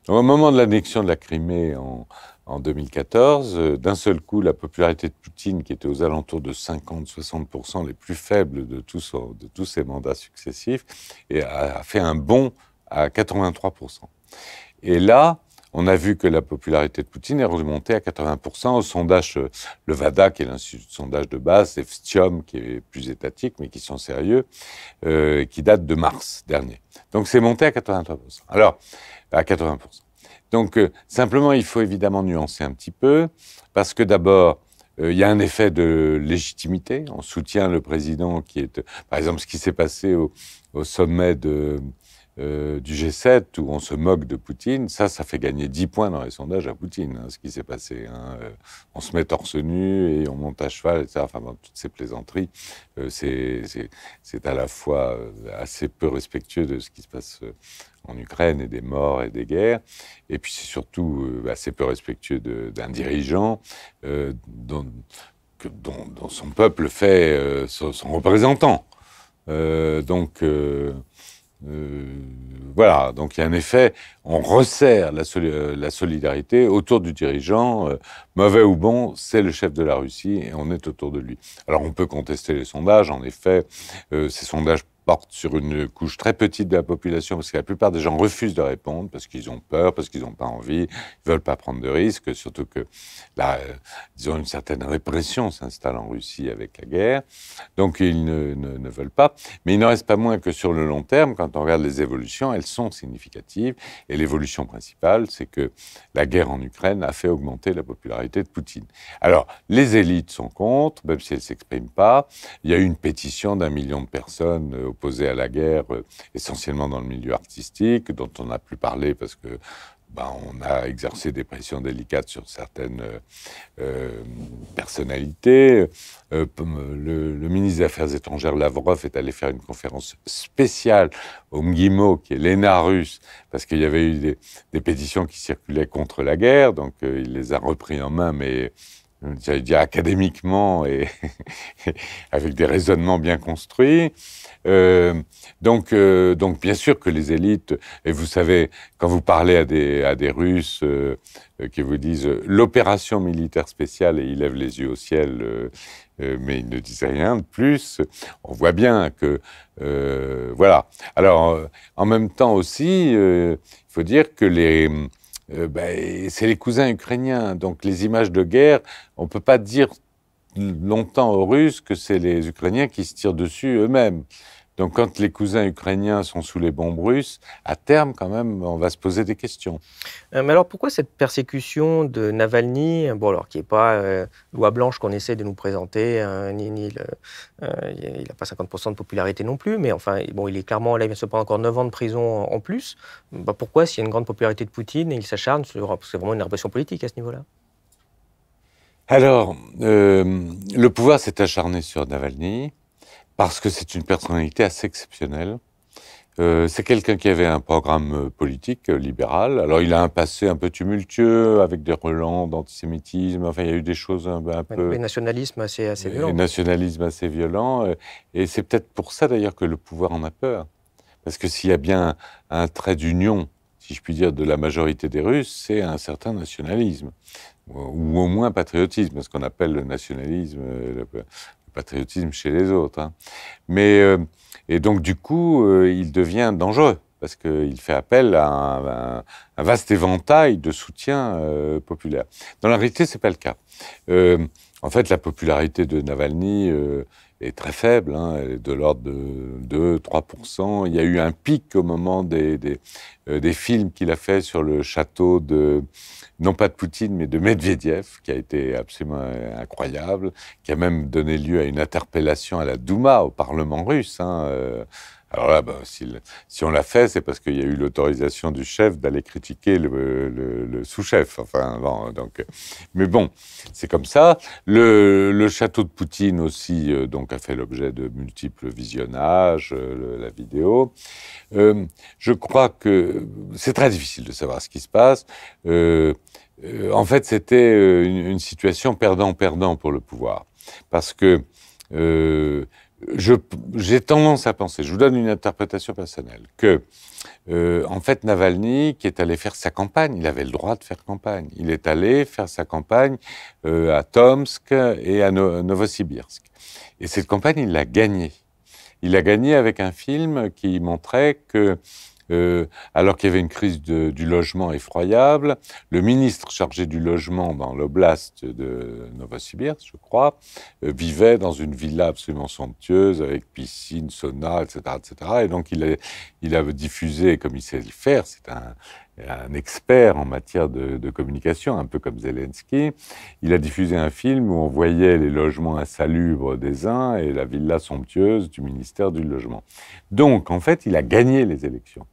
au moment de l'annexion de la Crimée en, 2014, d'un seul coup, la popularité de Poutine, qui était aux alentours de 50-60% les plus faibles de tous, de tous ses mandats successifs, et a fait un bond à 83%. Et là, on a vu que la popularité de Poutine est remontée à 80% au sondage euh, Levada, qui est l'institut de sondage de base, et qui est plus étatique, mais qui sont sérieux, euh, qui date de mars dernier. Donc c'est monté à 83%. Alors, à 80%. Donc euh, simplement, il faut évidemment nuancer un petit peu, parce que d'abord, il y a un effet de légitimité. On soutient le président qui est, par exemple, ce qui s'est passé au sommet de euh, du G7 où on se moque de Poutine, ça, ça fait gagner 10 points dans les sondages à Poutine, hein, ce qui s'est passé. Hein, euh, on se met torse nu et on monte à cheval, etc. Enfin, toutes ces plaisanteries, euh, c'est à la fois assez peu respectueux de ce qui se passe en Ukraine et des morts et des guerres. Et puis, c'est surtout assez peu respectueux d'un dirigeant dont, son peuple fait son, son représentant. donc, euh, voilà, donc il y a un effet, on resserre la, euh, solidarité autour du dirigeant, euh, mauvais ou bon, c'est le chef de la Russie et on est autour de lui. Alors on peut contester les sondages, en effet, ces sondages porte sur une couche très petite de la population, parce que la plupart des gens refusent de répondre, parce qu'ils ont peur, parce qu'ils n'ont pas envie, ils veulent pas prendre de risques, surtout que, là, euh, disons, une certaine répression s'installe en Russie avec la guerre, donc ils ne, ne, ne veulent pas. Mais il n'en reste pas moins que sur le long terme, quand on regarde les évolutions, elles sont significatives, et l'évolution principale, c'est que la guerre en Ukraine a fait augmenter la popularité de Poutine. Alors, les élites sont contre, même si elles ne s'expriment pas, il y a eu une pétition d'un million de personnes euh, opposés à la guerre, euh, essentiellement dans le milieu artistique, dont on n'a plus parlé parce que ben, on a exercé des pressions délicates sur certaines euh, euh, personnalités. le, ministre des Affaires étrangères Lavrov est allé faire une conférence spéciale au Mguimo, qui est l'ENA russe, parce qu'il y avait eu des, pétitions qui circulaient contre la guerre, donc il les a repris en main, mais j'allais dire académiquement et avec des raisonnements bien construits. Euh, donc, euh, donc, bien sûr que les élites, et vous savez, quand vous parlez à des, Russes euh, qui vous disent l'opération militaire spéciale, et ils lèvent les yeux au ciel, mais ils ne disent rien de plus, on voit bien que, voilà. Alors, en même temps aussi, il faut dire que les euh, ben, c'est les cousins ukrainiens. Donc les images de guerre, on ne peut pas dire longtemps aux Russes que c'est les Ukrainiens qui se tirent dessus eux-mêmes. Donc quand les cousins ukrainiens sont sous les bombes russes, à terme quand même, on va se poser des questions. Euh, mais alors pourquoi cette persécution de Navalny, bon alors qui n'est pas euh, loi blanche qu'on essaie de nous présenter, hein, euh, il n'a pas 50% de popularité non plus, mais enfin bon, il est clairement là, il vient se prendre encore 9 ans de prison en plus. Bah, pourquoi s'il y a une grande popularité de Poutine et il s'acharne parce que c'est vraiment une répression politique à ce niveau-là alors, le pouvoir s'est acharné sur Navalny. Parce que c'est une personnalité assez exceptionnelle. Euh, c'est quelqu'un qui avait un programme euh, politique euh, libéral. Alors, il a un passé un peu tumultueux, avec des relents d'antisémitisme. Enfin, il y a eu des choses un, peu. Le nationalisme assez, assez violent. Et nationalisme assez violent. Et c'est peut-être pour ça, d'ailleurs, que le pouvoir en a peur. Parce que s'il y a bien un, trait d'union, si je puis dire, de la majorité des Russes, c'est un certain nationalisme. Ou, ou au moins patriotisme, ce qu'on appelle le nationalisme, patriotisme chez les autres. Hein. Mais, euh, et donc, du coup, euh, il devient dangereux, parce qu'il fait appel à un, vaste éventail de soutien euh, populaire. Dans la réalité, ce n'est pas le cas. en fait, la popularité de Navalny est très faible, hein. elle est de l'ordre de 2-3%. Il y a eu un pic au moment des, des, des films qu'il a fait sur le château de, non pas de Poutine, mais de Medvedev, qui a été absolument incroyable, qui a même donné lieu à une interpellation à la Douma, au Parlement russe. Hein, euh, alors là, ben, si, on l'a fait, c'est parce qu'il y a eu l'autorisation du chef d'aller critiquer le, sous-chef. Enfin, donc, mais bon, c'est comme ça. Le, château de Poutine aussi, euh, donc, a fait l'objet de multiples visionnages, euh, la vidéo. Euh, je crois que c'est très difficile de savoir ce qui se passe. en fait, c'était une, une situation perdant-perdant pour le pouvoir, parce que j'ai tendance à penser, je vous donne une interprétation personnelle, que euh, en fait Navalny, qui est allé faire sa campagne, il avait le droit de faire campagne, il est allé faire sa campagne euh, à Tomsk et à Novosibirsk. Et cette campagne, il l'a gagnée. Il l'a gagnée avec un film qui montrait que euh, alors qu'il y avait une crise du logement effroyable. Le ministre chargé du logement dans ben, l'oblast de Novosibirsk, je crois, euh, vivait dans une villa absolument somptueuse avec piscine, sauna, etc. etc. Et donc il a, diffusé, comme il sait le faire, c'est un, expert en matière de, de, communication, un peu comme Zelensky. Il a diffusé un film où on voyait les logements insalubres des uns et la villa somptueuse du ministère du Logement. Donc, en fait, il a gagné les élections.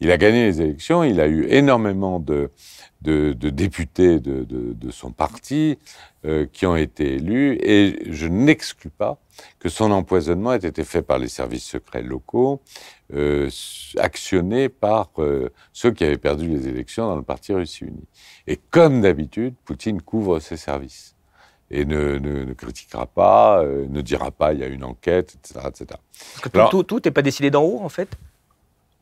Il a gagné les élections, il a eu énormément de, de, députés de, son parti euh, qui ont été élus, et je n'exclus pas que son empoisonnement ait été fait par les services secrets locaux, euh, actionnés par euh, ceux qui avaient perdu les élections dans le parti Russie uni Et comme d'habitude, Poutine couvre ses services et ne, ne, critiquera pas, ne dira pas il y a une enquête, etc. etc. Alors, tout n'est pas décidé d'en haut, en fait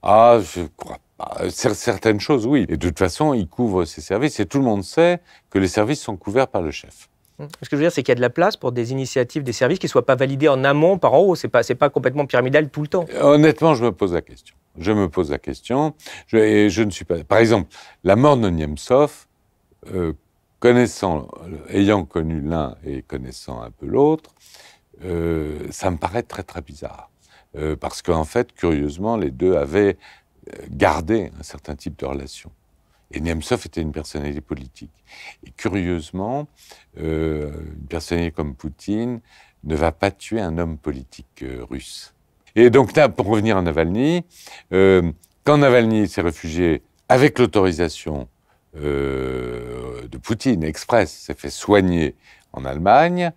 ah, je crois pas. Certaines choses, oui. Et de toute façon, il couvre ses services et tout le monde sait que les services sont couverts par le chef. Hum. Ce que je veux dire, c'est qu'il y a de la place pour des initiatives, des services qui ne soient pas validés en amont, par en haut. Ce n'est pas, complètement pyramidal tout le temps. Euh, honnêtement, je me pose la question. Je me pose la question. Je, ne suis pas. Par exemple, la mort de Niemsov, euh, connaissant, euh, ayant connu l'un et connaissant un peu l'autre, ça me paraît très très bizarre. Euh, parce qu'en fait, curieusement, les deux avaient euh, gardé un certain type de relation. Et Nemtsov était une personnalité politique. Et curieusement, euh, une personnalité comme Poutine ne va pas tuer un homme politique russe. Et donc, pour revenir à Navalny, quand Navalny s'est réfugié avec l'autorisation de Poutine, express, s'est fait soigner en Allemagne,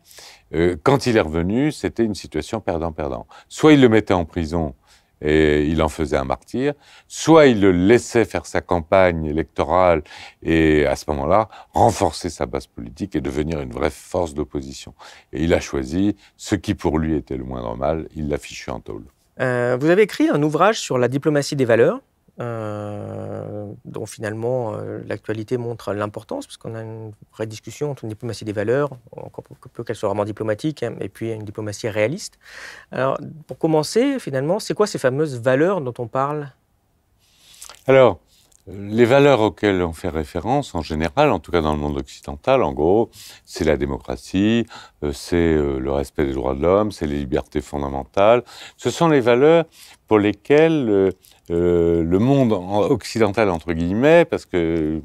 euh, quand il est revenu, c'était une situation perdant-perdant. Soit il le mettait en prison et il en faisait un martyr, soit il le laissait faire sa campagne électorale et à ce moment-là renforcer sa base politique et devenir une vraie force d'opposition. Et il a choisi ce qui pour lui était le moindre mal, il l'a fichu en tôle. Euh, vous avez écrit un ouvrage sur la diplomatie des valeurs euh, dont finalement euh, l'actualité montre l'importance, parce qu'on a une vraie discussion entre une diplomatie des valeurs, encore peu qu'elle soit vraiment diplomatique, hein, et puis une diplomatie réaliste. Alors, pour commencer, finalement, c'est quoi ces fameuses valeurs dont on parle Alors, les valeurs auxquelles on fait référence, en général, en tout cas dans le monde occidental, en gros, c'est la démocratie, euh, c'est le respect des droits de l'homme, c'est les libertés fondamentales. Ce sont les valeurs pour lesquelles euh, le monde occidental, entre guillemets, parce que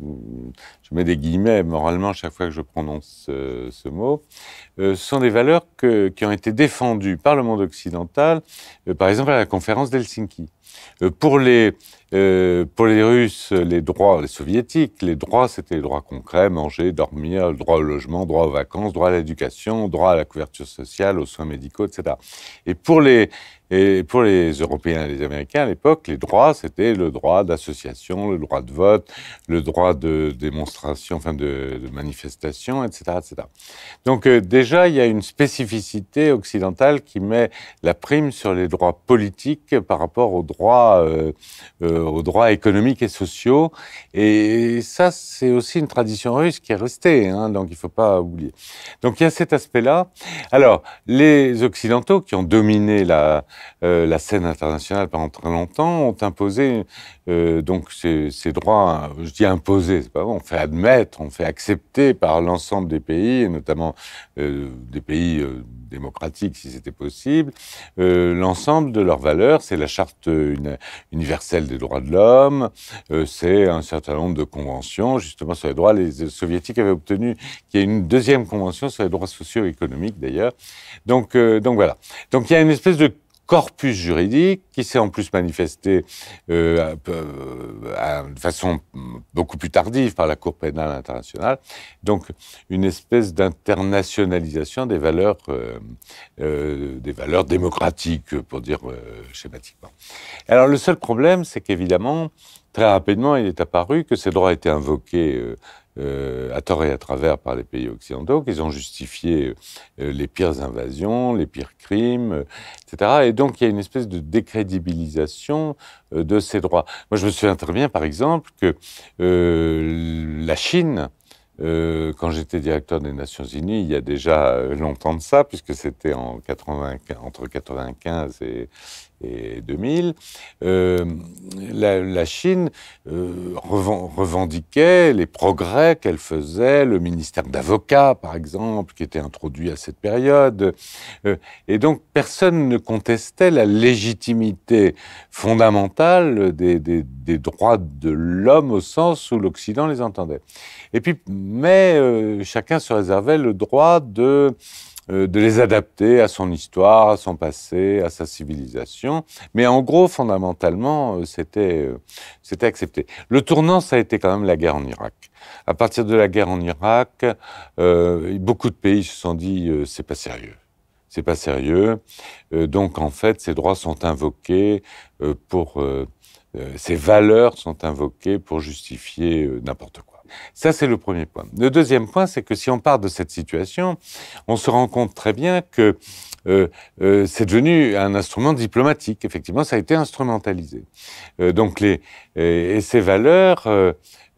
je mets des guillemets moralement chaque fois que je prononce euh, ce, mot, euh, ce sont des valeurs qui ont été défendues par le monde occidental, par exemple à la conférence d'Helsinki. pour, les, pour les Russes, les droits, les soviétiques, les droits, c'était les droits concrets, manger, dormir, le droit au logement, droit aux vacances, droit à l'éducation, droit à la couverture sociale, aux soins médicaux, etc. Et pour les, et pour les Européens et les Américains, à l'époque, les droits, c'était le droit d'association, le droit de vote, le droit de démonstration, enfin de, manifestation, etc., etc. Donc euh, déjà, il y a une spécificité occidentale qui met la prime sur les droits politiques par rapport aux droits, euh, euh, aux droits économiques et sociaux. Et ça, c'est aussi une tradition russe qui est restée, hein, donc il ne faut pas oublier. Donc il y a cet aspect-là. Alors, les Occidentaux qui ont dominé la euh, la scène internationale pendant très longtemps, ont imposé euh, donc ces, droits, je dis imposés, c'est pas bon, on fait admettre, on fait accepter par l'ensemble des pays, et notamment euh, des pays démocratiques si c'était possible, l'ensemble de leurs valeurs. C'est la charte universelle des droits de l'homme, c'est un certain nombre de conventions, justement sur les droits. Les, soviétiques avaient obtenu qu'il y ait une deuxième convention sur les droits sociaux et économiques d'ailleurs. Donc, donc voilà. Donc il y a une espèce de corpus juridique qui s'est en plus manifesté de euh, euh, façon beaucoup plus tardive par la Cour pénale internationale. Donc une espèce d'internationalisation des valeurs, euh, des valeurs démocratiques, pour dire schématiquement. Alors le seul problème, c'est qu'évidemment, très rapidement, il est apparu que ces droits étaient invoqués euh, à tort et à travers par les pays occidentaux, qu'ils ont justifié euh, les pires invasions, les pires crimes, euh, etc. Et donc il y a une espèce de décrédibilisation de ces droits. Moi, je me souviens très bien, par exemple, que la Chine, quand j'étais directeur des Nations Unies, il y a déjà longtemps de ça, puisque c'était en entre 95 et, 2000, euh, la, Chine euh, revendiquait les progrès qu'elle faisait, le ministère d'avocats, par exemple, qui était introduit à cette période. Euh, et donc, personne ne contestait la légitimité fondamentale des, des droits de l'homme au sens où l'Occident les entendait. Et puis, mais chacun se réservait le droit de euh, de les adapter à son histoire, à son passé, à sa civilisation. Mais en gros, fondamentalement, euh, euh, c'était accepté. Le tournant, ça a été quand même la guerre en Irak. À partir de la guerre en Irak, beaucoup de pays se sont dit c'est pas sérieux. C'est pas sérieux. donc en fait, ces droits sont invoqués pour. ces valeurs sont invoquées pour justifier n'importe quoi. Ça, c'est le premier point. Le deuxième point, c'est que si on part de cette situation, on se rend compte très bien que euh, euh, c'est devenu un instrument diplomatique. Effectivement, ça a été instrumentalisé. Euh, donc, les, et, ces valeurs,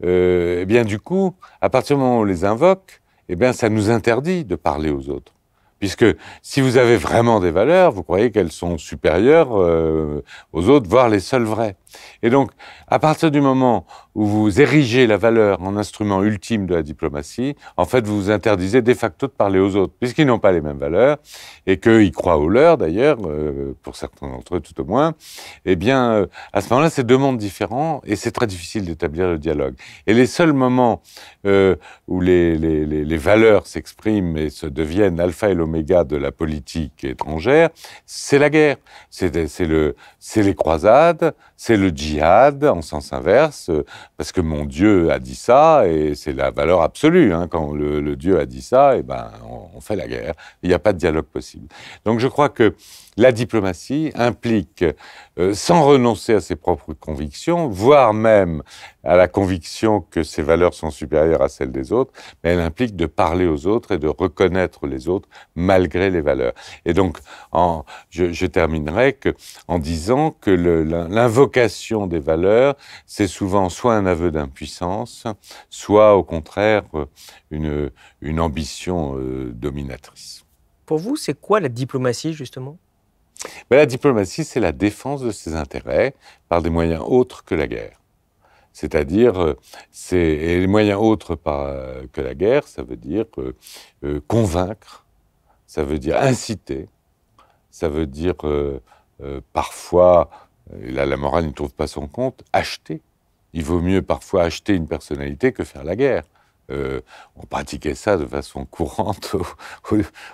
eh bien, du coup, à partir du moment où on les invoque, eh bien, ça nous interdit de parler aux autres. Puisque si vous avez vraiment des valeurs, vous croyez qu'elles sont supérieures aux autres, voire les seules vraies. Et donc, à partir du moment où vous érigez la valeur en instrument ultime de la diplomatie, en fait, vous vous interdisez de facto de parler aux autres, puisqu'ils n'ont pas les mêmes valeurs, et qu'ils croient aux leurs, d'ailleurs, euh, pour certains d'entre eux tout au moins, eh bien, euh, à ce moment-là, c'est deux mondes différents, et c'est très difficile d'établir le dialogue. Et les seuls moments euh, où les, les, les, valeurs s'expriment et se deviennent alpha et l'oméga de la politique étrangère, c'est la guerre, c'est le, les croisades, c'est le djihad, en sens inverse, parce que mon Dieu a dit ça, et c'est la valeur absolue. Hein. Quand le, Dieu a dit ça, et eh ben, on fait la guerre. Il n'y a pas de dialogue possible. Donc je crois que la diplomatie implique, euh, sans renoncer à ses propres convictions, voire même à la conviction que ses valeurs sont supérieures à celles des autres, mais elle implique de parler aux autres et de reconnaître les autres malgré les valeurs. Et donc, je, terminerai en disant que l'invocation des valeurs, c'est souvent soit un aveu d'impuissance, soit au contraire une, ambition euh, dominatrice. Pour vous, c'est quoi la diplomatie, justement mais la diplomatie, c'est la défense de ses intérêts par des moyens autres que la guerre. C'est-à-dire, euh, c'est les moyens autres euh, que la guerre, ça veut dire euh, convaincre, ça veut dire inciter, ça veut dire parfois, et là la morale ne trouve pas son compte, acheter. Il vaut mieux parfois acheter une personnalité que faire la guerre. Euh, on pratiquait ça de façon courante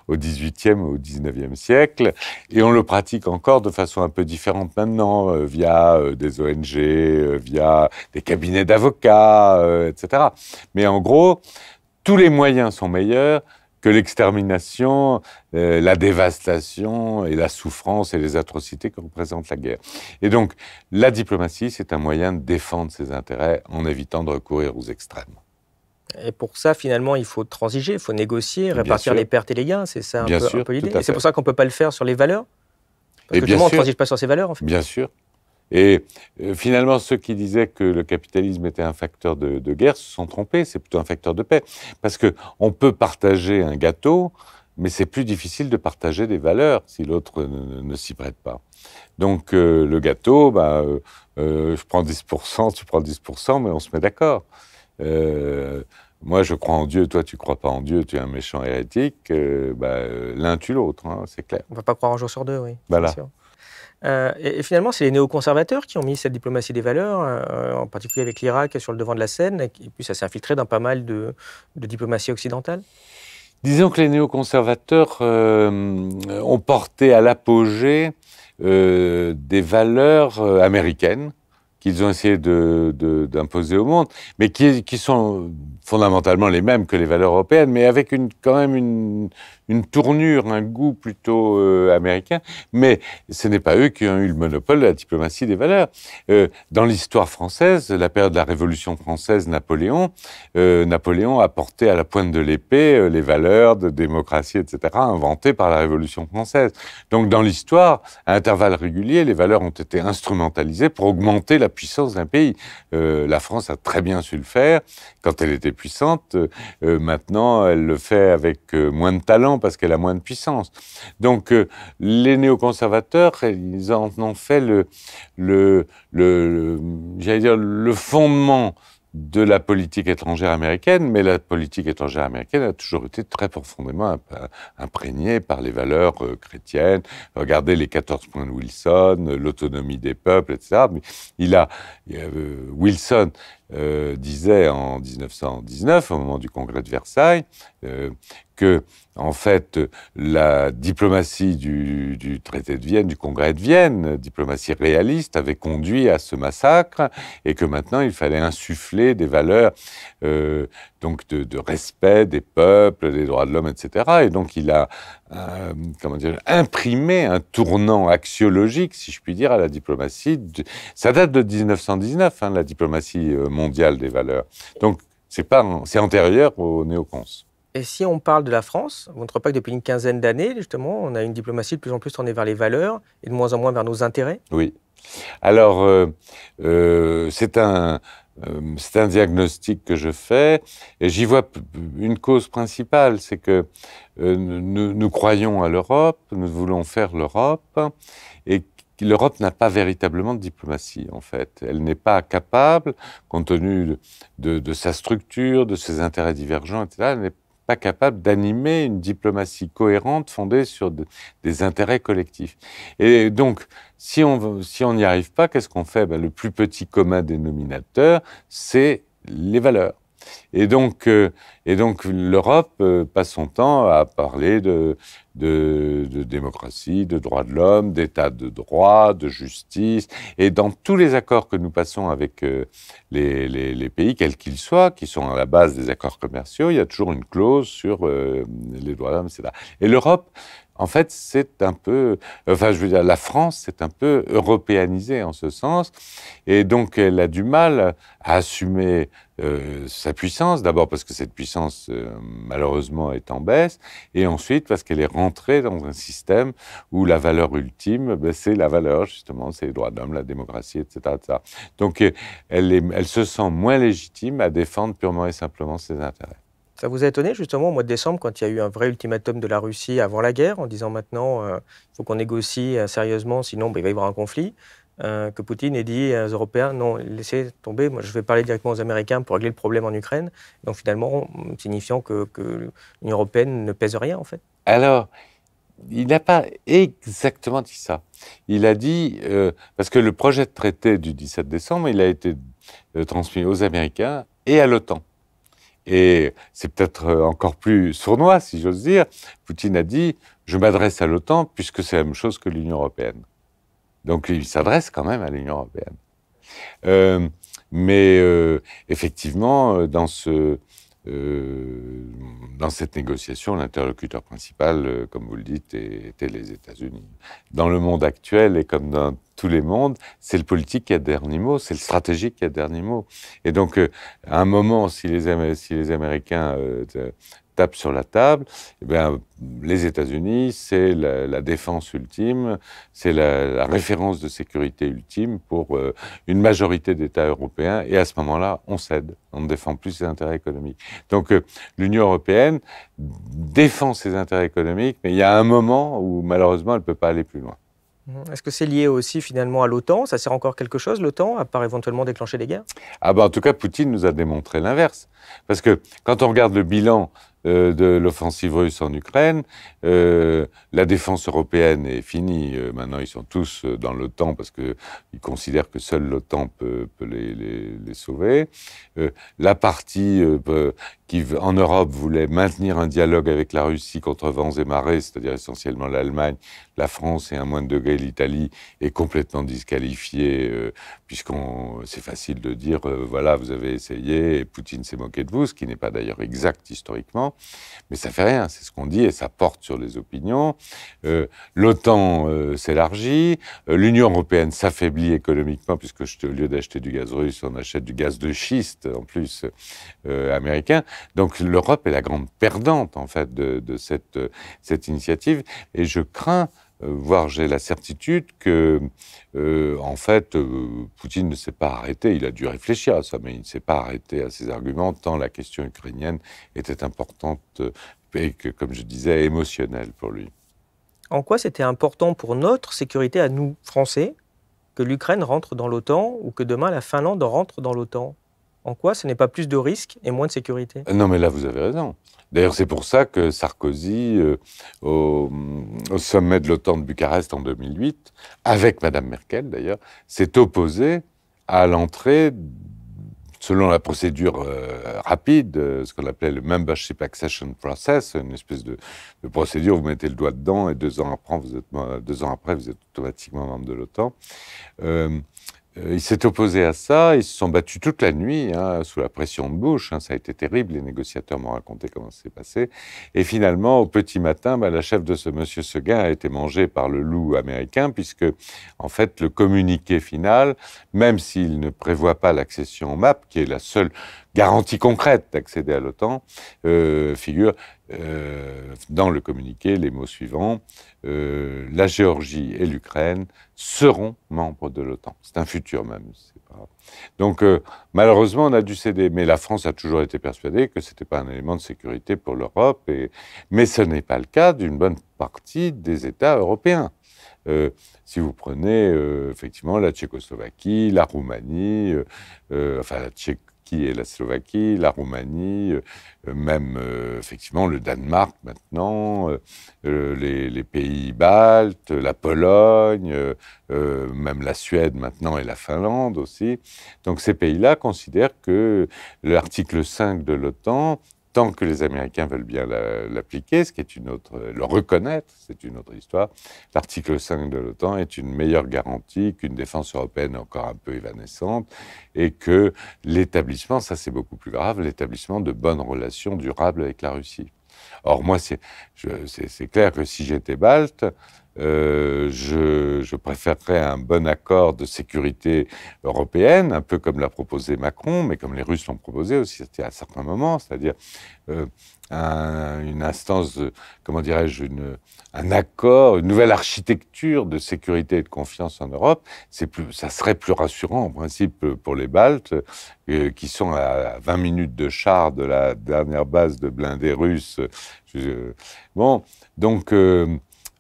au XVIIIe au, au 19 siècle, et on le pratique encore de façon un peu différente maintenant, euh, via euh, des ONG, via des cabinets d'avocats, etc. Mais en gros, tous les moyens sont meilleurs que l'extermination, la dévastation et la souffrance et les atrocités que représente la guerre. Et donc, la diplomatie, c'est un moyen de défendre ses intérêts en évitant de recourir aux extrêmes. Et pour ça, finalement, il faut transiger, il faut négocier, répartir les pertes et les gains. C'est ça un peu, l'idée. c'est pour ça qu'on ne peut pas le faire sur les valeurs. Parce que tout on ne transige pas sur ces valeurs, en fait. Bien sûr. Et euh, finalement, ceux qui disaient que le capitalisme était un facteur de, guerre se sont trompés. C'est plutôt un facteur de paix. Parce qu'on peut partager un gâteau, mais c'est plus difficile de partager des valeurs si l'autre ne, s'y prête pas. Donc euh, le gâteau, bah, euh, je prends 10%, tu prends 10%, mais on se met d'accord. Euh, moi je crois en Dieu, toi tu crois pas en Dieu, tu es un méchant hérétique, euh, bah, l'un tue l'autre, hein, c'est clair. On ne va pas croire un jour sur deux, oui. Voilà. Euh, et, finalement, c'est les néoconservateurs qui ont mis cette diplomatie des valeurs, en particulier avec l'Irak, sur le devant de la scène, et puis ça s'est infiltré dans pas mal de, de diplomatie occidentale. Disons que les néoconservateurs ont porté à l'apogée des valeurs américaines, qu'ils ont essayé d'imposer au monde, mais qui, qui, sont fondamentalement les mêmes que les valeurs européennes, mais avec une, quand même une, une tournure, un goût plutôt euh, américain, mais ce n'est pas eux qui ont eu le monopole de la diplomatie des valeurs. Euh, dans l'histoire française, la période de la Révolution française, Napoléon, euh, Napoléon a porté à la pointe de l'épée les valeurs de démocratie, etc., inventées par la Révolution française. Donc dans l'histoire, à intervalles réguliers, les valeurs ont été instrumentalisées pour augmenter la puissance d'un pays. la France a très bien su le faire quand elle était puissante. maintenant, elle le fait avec moins de talent parce qu'elle a moins de puissance. Donc, euh, les néoconservateurs, ils en ont fait le, le, le, dire, le fondement de la politique étrangère américaine, mais la politique étrangère américaine a toujours été très profondément imprégnée par les valeurs euh, chrétiennes. Regardez les 14 points de Wilson, l'autonomie des peuples, etc. Mais il a, euh, Wilson euh, disait en 1919, au moment du congrès de Versailles, euh, que, en fait, la diplomatie du, traité de Vienne, du congrès de Vienne, diplomatie réaliste, avait conduit à ce massacre et que maintenant il fallait insuffler des valeurs euh, donc de, respect des peuples, des droits de l'homme, etc. Et donc il a euh, comment dire, imprimé un tournant axiologique, si je puis dire, à la diplomatie. ça date de 1919, hein, la diplomatie euh, mondiale des valeurs. Donc c'est pas, c'est antérieur au néocons. Et si on parle de la France, on ne pas que depuis une quinzaine d'années, justement, on a une diplomatie de plus en plus tournée vers les valeurs et de moins en moins vers nos intérêts Oui. Alors, euh, c'est un, euh, c'est un diagnostic que je fais, et j'y vois une cause principale, c'est que euh, nous, croyons à l'Europe, nous voulons faire l'Europe, et l'Europe n'a pas véritablement de diplomatie, en fait. Elle n'est pas capable, compte tenu de, sa structure, de ses intérêts divergents, etc., capable d'animer une diplomatie cohérente fondée sur des intérêts collectifs. Et donc, si on n'y arrive pas, qu'est-ce qu'on fait ben, Le plus petit commun dénominateur, c'est les valeurs. Et donc, euh, donc l'Europe euh, passe son temps à parler de, démocratie, de droits de l'homme, d'état de droit, de justice. Et dans tous les accords que nous passons avec euh, les, les pays, quels qu'ils soient, qui sont à la base des accords commerciaux, il y a toujours une clause sur les droits de l'homme, etc. Et l'Europe en fait, c'est un peu, enfin, je veux dire, la France, c'est un peu européanisée en ce sens, et donc elle a du mal à assumer euh, sa puissance, d'abord parce que cette puissance, euh, malheureusement, est en baisse, et ensuite parce qu'elle est rentrée dans un système où la valeur ultime, ben, c'est la valeur, justement, c'est les droits de l'homme, la démocratie, etc. etc. Donc, euh, elle se sent moins légitime à défendre purement et simplement ses intérêts. Ça vous a étonné justement au mois de décembre quand il y a eu un vrai ultimatum de la Russie avant la guerre en disant maintenant euh, il faut qu'on négocie euh, sérieusement sinon bah, il va y avoir un conflit euh, que Poutine ait dit aux Européens non laissez tomber moi je vais parler directement aux Américains pour régler le problème en Ukraine donc finalement signifiant que, que l'Union européenne ne pèse rien en fait. Alors il n'a pas exactement dit ça. Il a dit parce que le projet de traité du 17 décembre il a été transmis aux Américains et à l'OTAN. Et c'est peut-être euh, encore plus sournois, si j'ose dire. Poutine a dit Je m'adresse à l'OTAN puisque c'est la même chose que l'Union européenne. Donc il s'adresse quand même à l'Union européenne. Euh, mais euh, effectivement, dans, ce, dans cette négociation, l'interlocuteur principal, comme vous le dites, était les États-Unis. Dans le monde actuel et comme dans tous les mondes, c'est le politique qui a dernier mot, c'est le stratégique qui a dernier mot. Et donc, euh, à un moment, si les, Américains euh, tapent sur la table, eh ben, les États-Unis, c'est la, défense ultime, c'est la, référence de sécurité ultime pour euh, une majorité d'États européens. Et à ce moment-là, on cède, on ne défend plus ses intérêts économiques. Donc l'Union européenne défend ses intérêts économiques, mais il y a un moment où malheureusement, elle ne peut pas aller plus loin. Est-ce que c'est lié aussi finalement à l'OTAN Ça sert encore quelque chose, l'OTAN, à part éventuellement déclencher des guerres ah bah, En tout cas, Poutine nous a démontré l'inverse. Parce que quand on regarde le bilan euh, de l'offensive russe en Ukraine. Euh, la défense européenne est finie. Euh, maintenant, ils sont tous dans l'OTAN parce qu'ils considèrent que seule l'OTAN peut, peut, les, sauver. la partie qui, en Europe, voulait maintenir un dialogue avec la Russie contre vents et marées, c'est-à-dire essentiellement l'Allemagne, la France et à moins degré l'Italie, est complètement disqualifiée, puisqu'on, c'est facile de dire, voilà, vous avez essayé, et Poutine s'est moqué de vous, ce qui n'est pas d'ailleurs exact historiquement. Mais ça fait rien, c'est ce qu'on dit, et ça porte sur les opinions. Euh, L'OTAN euh, s'élargit, euh, l'Union européenne s'affaiblit économiquement, puisque au lieu d'acheter du gaz russe, on achète du gaz de schiste, en plus, américain. Donc l'Europe est la grande perdante, en fait, de, de cette, cette initiative, et je crains euh, voire j'ai la certitude que, euh, en fait, euh, Poutine ne s'est pas arrêté. Il a dû réfléchir à ça, mais il ne s'est pas arrêté à ses arguments tant la question ukrainienne était importante et comme je disais, émotionnelle pour lui. En quoi c'était important pour notre sécurité à nous, Français, que l'Ukraine rentre dans l'OTAN ou que demain la Finlande rentre dans l'OTAN en quoi ce n'est pas plus de risques et moins de sécurité euh, Non, mais là, vous avez raison. D'ailleurs, c'est pour ça que Sarkozy, euh, au, sommet de l'OTAN de Bucarest en 2008, avec Mme Merkel d'ailleurs, s'est opposé à l'entrée, selon la procédure euh, rapide, ce qu'on appelait le Membership Accession Process, une espèce de, procédure procédure, vous mettez le doigt dedans et deux ans après, vous êtes automatiquement membre de l'OTAN. Euh, il s'est opposé à ça, ils se sont battus toute la nuit, hein, sous la pression de Bush, hein, ça a été terrible, les négociateurs m'ont raconté comment ça s'est passé. Et finalement, au petit matin, bah, la chef de ce monsieur Seguin a été mangée par le loup américain, puisque, en fait, le communiqué final, même s'il ne prévoit pas l'accession au MAP, qui est la seule garantie concrète d'accéder à l'OTAN, euh, figure euh, dans le communiqué les mots suivants euh, La Géorgie et l'Ukraine seront membres de l'OTAN. C'est un futur même. Donc malheureusement, on a dû céder. Mais la France a toujours été persuadée que ce n'était pas un élément de sécurité pour l'Europe. Et... Mais ce n'est pas le cas d'une bonne partie des États européens. si vous prenez effectivement la Tchécoslovaquie, la Roumanie, enfin la la Slovaquie, la Roumanie, euh, euh, même euh, effectivement le Danemark maintenant, les, les, pays baltes, la Pologne, même la Suède maintenant et la Finlande aussi. Donc ces pays-là considèrent que l'article 5 de l'OTAN tant que les Américains veulent bien l'appliquer, ce qui est une autre, le reconnaître, c'est une autre histoire, l'article 5 de l'OTAN est une meilleure garantie qu'une défense européenne encore un peu évanescente et que l'établissement, ça c'est beaucoup plus grave, l'établissement de bonnes relations durables avec la Russie. Or, moi, c'est clair que si j'étais balte, euh, je, préférerais un bon accord de sécurité européenne, un peu comme l'a proposé Macron, mais comme les Russes l'ont proposé aussi à certains moments, c'est-à-dire euh, une instance, de, comment dirais-je, un accord, une nouvelle architecture de sécurité et de confiance en Europe. plus, ça serait plus rassurant en principe pour les Baltes, euh, qui sont à 20 minutes de char de la dernière base de blindés russes. bon, donc.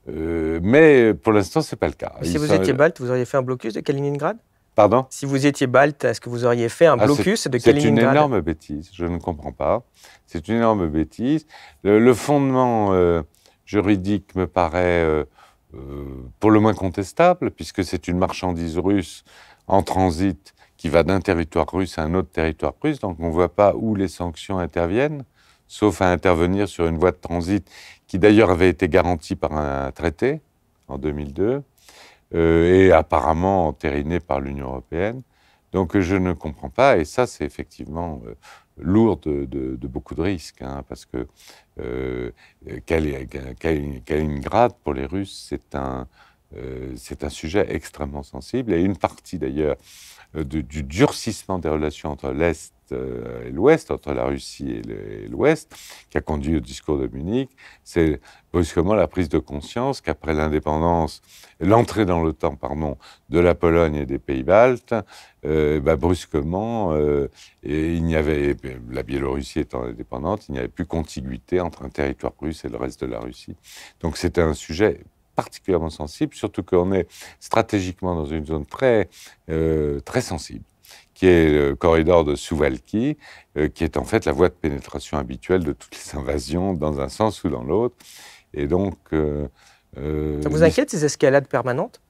Euh, mais pour l'instant, ce n'est pas le cas. si vous étiez balte, vous auriez fait un blocus de Kaliningrad Pardon Si vous étiez balte, est-ce que vous auriez fait un ah, blocus de Kaliningrad C'est une énorme bêtise, je ne comprends pas. C'est une énorme bêtise. Le, fondement euh, juridique me paraît euh, pour le moins contestable, puisque c'est une marchandise russe en transit qui va d'un territoire russe à un autre territoire russe, donc on ne voit pas où les sanctions interviennent sauf à intervenir sur une voie de transit qui d'ailleurs avait été garantie par un traité en 2002 euh, et apparemment entérinée par l'Union européenne. Donc je ne comprends pas, et ça c'est effectivement euh, lourd de, beaucoup de risques, hein, parce que Kaliningrad, euh, pour les Russes, c'est un, sujet extrêmement sensible, et une partie d'ailleurs du durcissement des relations entre l'Est euh, et l'Ouest, entre la Russie et l'Ouest, qui a conduit au discours de Munich, c'est brusquement la prise de conscience qu'après l'indépendance, l'entrée dans l'OTAN, pardon, de la Pologne et des Pays-Baltes, euh, bah, brusquement, euh, il n'y avait, la Biélorussie étant indépendante, il n'y avait plus contiguïté entre un territoire russe et le reste de la Russie. Donc c'était un sujet particulièrement sensible, surtout qu'on est stratégiquement dans une zone très, très sensible qui est le corridor de Souvalki, euh, qui est en fait la voie de pénétration habituelle de toutes les invasions, dans un sens ou dans l'autre. Et donc. Euh, euh, Ça vous inquiète ces escalades permanentes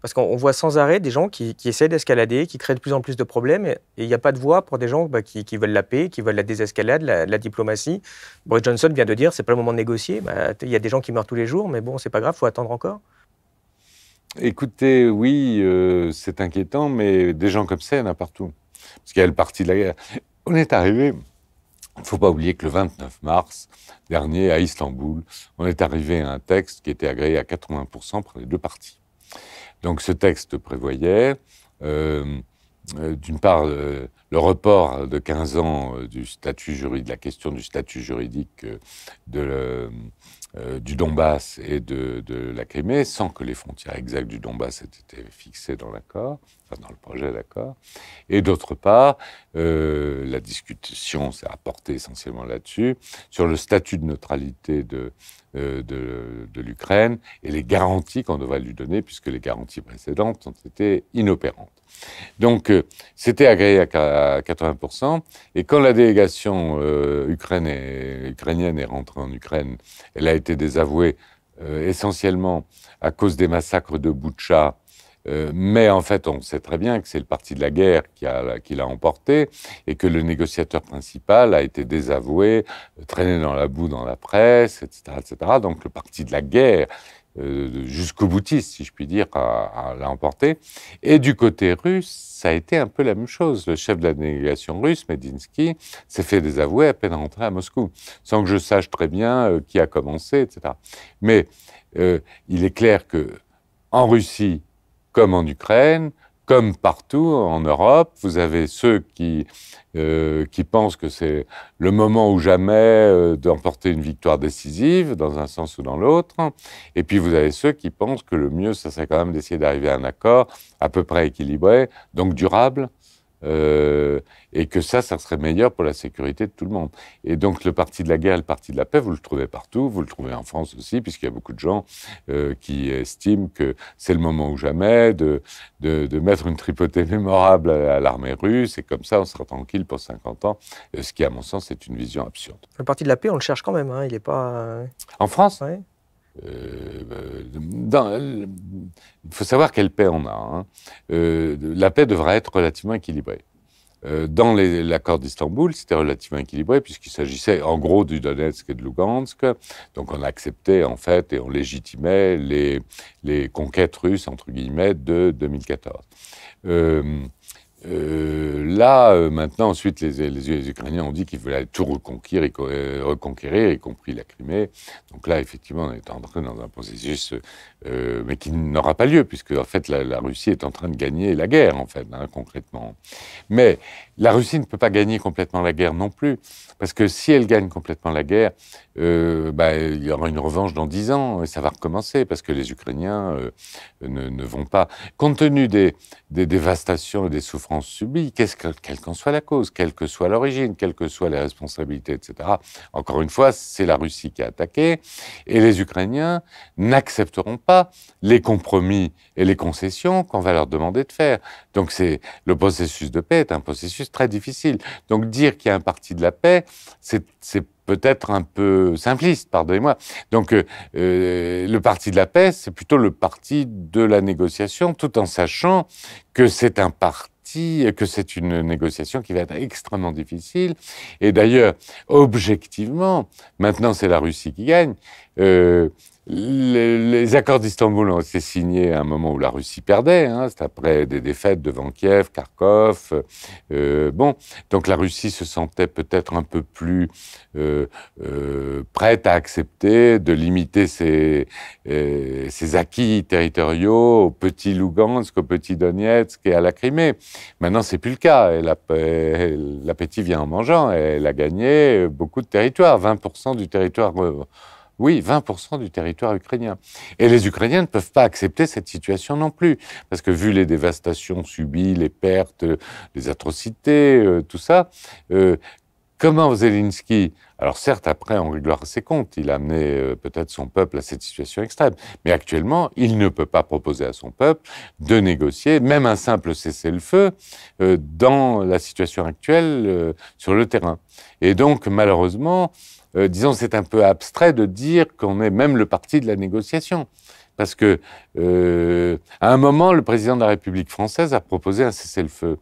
Parce qu'on voit sans arrêt des gens qui, qui essaient d'escalader, qui créent de plus en plus de problèmes, et il n'y a pas de voie pour des gens bah, qui, veulent la paix, qui veulent la désescalade, la, diplomatie. Boris Johnson vient de dire c'est pas le moment de négocier. Bah, il y a des gens qui meurent tous les jours, mais bon, c'est pas grave, faut attendre encore. Écoutez, oui, euh, c'est inquiétant, mais des gens comme ça, il y en a partout. Parce qu'il y a le parti de la guerre. On est arrivé, il ne faut pas oublier que le 29 mars dernier, à Istanbul, on est arrivé à un texte qui était agréé à 80% par les deux parties. Donc ce texte prévoyait, euh, euh, d'une part, le report de 15 ans du statut juridique, de la question du statut juridique de, euh, du Donbass et de, la Crimée, sans que les frontières exactes du Donbass aient été fixées dans l'accord, dans le projet d'accord, et d'autre part, euh, la discussion s'est apportée essentiellement là-dessus, sur le statut de neutralité euh, de, de, l'Ukraine et les garanties qu'on devrait lui donner, puisque les garanties précédentes ont été inopérantes. Donc euh, c'était agréé à 80%, et quand la délégation ukrainienne est rentrée en Ukraine, elle a été désavouée essentiellement à cause des massacres de Boutcha, euh, mais en fait, on sait très bien que c'est le parti de la guerre qui, l'a emporté et que le négociateur principal a été désavoué, euh, traîné dans la boue dans la presse, etc. etc. Donc le parti de la guerre, euh, jusqu'au boutiste, si je puis dire, l'a emporté. Et du côté russe, ça a été un peu la même chose. Le chef de la délégation russe, Medinsky, s'est fait désavouer à peine rentré à Moscou, sans que je sache très bien qui a commencé, etc. Mais il est clair que en Russie, comme en Ukraine, comme partout en Europe, vous avez ceux qui, euh, qui pensent que c'est le moment ou jamais euh, d'emporter une victoire décisive, dans un sens ou dans l'autre. Et puis vous avez ceux qui pensent que le mieux, ça serait quand même d'essayer d'arriver à un accord à peu près équilibré, donc durable, euh, et que ça, ça serait meilleur pour la sécurité de tout le monde. Et donc le parti de la guerre et le parti de la paix, vous le trouvez partout, vous le trouvez en France aussi, puisqu'il y a beaucoup de gens euh, qui estiment que c'est le moment ou jamais de, de, mettre une tripotée mémorable à, l'armée russe, et comme ça on sera tranquille pour 50 ans, euh, ce qui à mon sens est une vision absurde. Le parti de la paix, on le cherche quand même, hein. il n'est pas... En France euh, ben, il faut savoir quelle paix on a. Hein. Euh, la paix devra être relativement équilibrée euh, dans l'accord d'Istanbul, c'était relativement équilibré puisqu'il s'agissait en gros du Donetsk et de Lugansk. Donc on acceptait en fait et on légitimait les, les conquêtes russes, entre guillemets, de 2014. Euh, là, euh, maintenant, ensuite, les, Ukrainiens ont dit qu'ils voulaient tout euh, reconquérir, y compris la Crimée. Donc là, effectivement, on est entré dans un processus, mais qui n'aura pas lieu, puisque, en fait, la, Russie est en train de gagner la guerre, en fait, hein, concrètement. Mais la Russie ne peut pas gagner complètement la guerre non plus, parce que si elle gagne complètement la guerre, bah, il y aura une revanche dans dix ans, et ça va recommencer, parce que les Ukrainiens ne, vont pas. Compte tenu des dévastations et des souffrances, France subit, que, quelle qu'en soit la cause, quelle que soit l'origine, quelles que soient les responsabilités, etc. Encore une fois, c'est la Russie qui a attaqué, et les Ukrainiens n'accepteront pas les compromis et les concessions qu'on va leur demander de faire. Donc c'est le processus de paix est un processus très difficile. Donc dire qu'il y a un parti de la paix, c'est peut-être un peu simpliste, pardonnez-moi. Donc, euh, euh, le parti de la paix, c'est plutôt le parti de la négociation, tout en sachant que c'est un parti que c'est une négociation qui va être extrêmement difficile. Et d'ailleurs, objectivement, maintenant c'est la Russie qui gagne. Euh, les, accords d'Istanbul ont été signés à un moment où la Russie perdait. Hein, C'est après des défaites devant Kiev, Kharkov. Euh, bon, donc la Russie se sentait peut-être un peu plus euh, euh, prête à accepter de limiter ses, ses acquis territoriaux au petit Lugansk, au petit Donetsk et à la Crimée. Maintenant, c'est plus le cas. L'appétit vient en mangeant. Elle a gagné beaucoup de territoires, 20% du territoire oui, 20% du territoire ukrainien. Et les Ukrainiens ne peuvent pas accepter cette situation non plus, parce que vu les dévastations subies, les pertes, les atrocités, euh, tout ça, euh, comment Zelensky, alors certes après on réglant ses comptes, il a amené euh, peut-être son peuple à cette situation extrême, mais actuellement il ne peut pas proposer à son peuple de négocier même un simple cessez-le-feu euh, dans la situation actuelle sur le terrain. Et donc malheureusement, euh, disons, c'est un peu abstrait de dire qu'on est même le parti de la négociation. Parce que, euh, à un moment, le président de la République française a proposé un cessez-le-feu.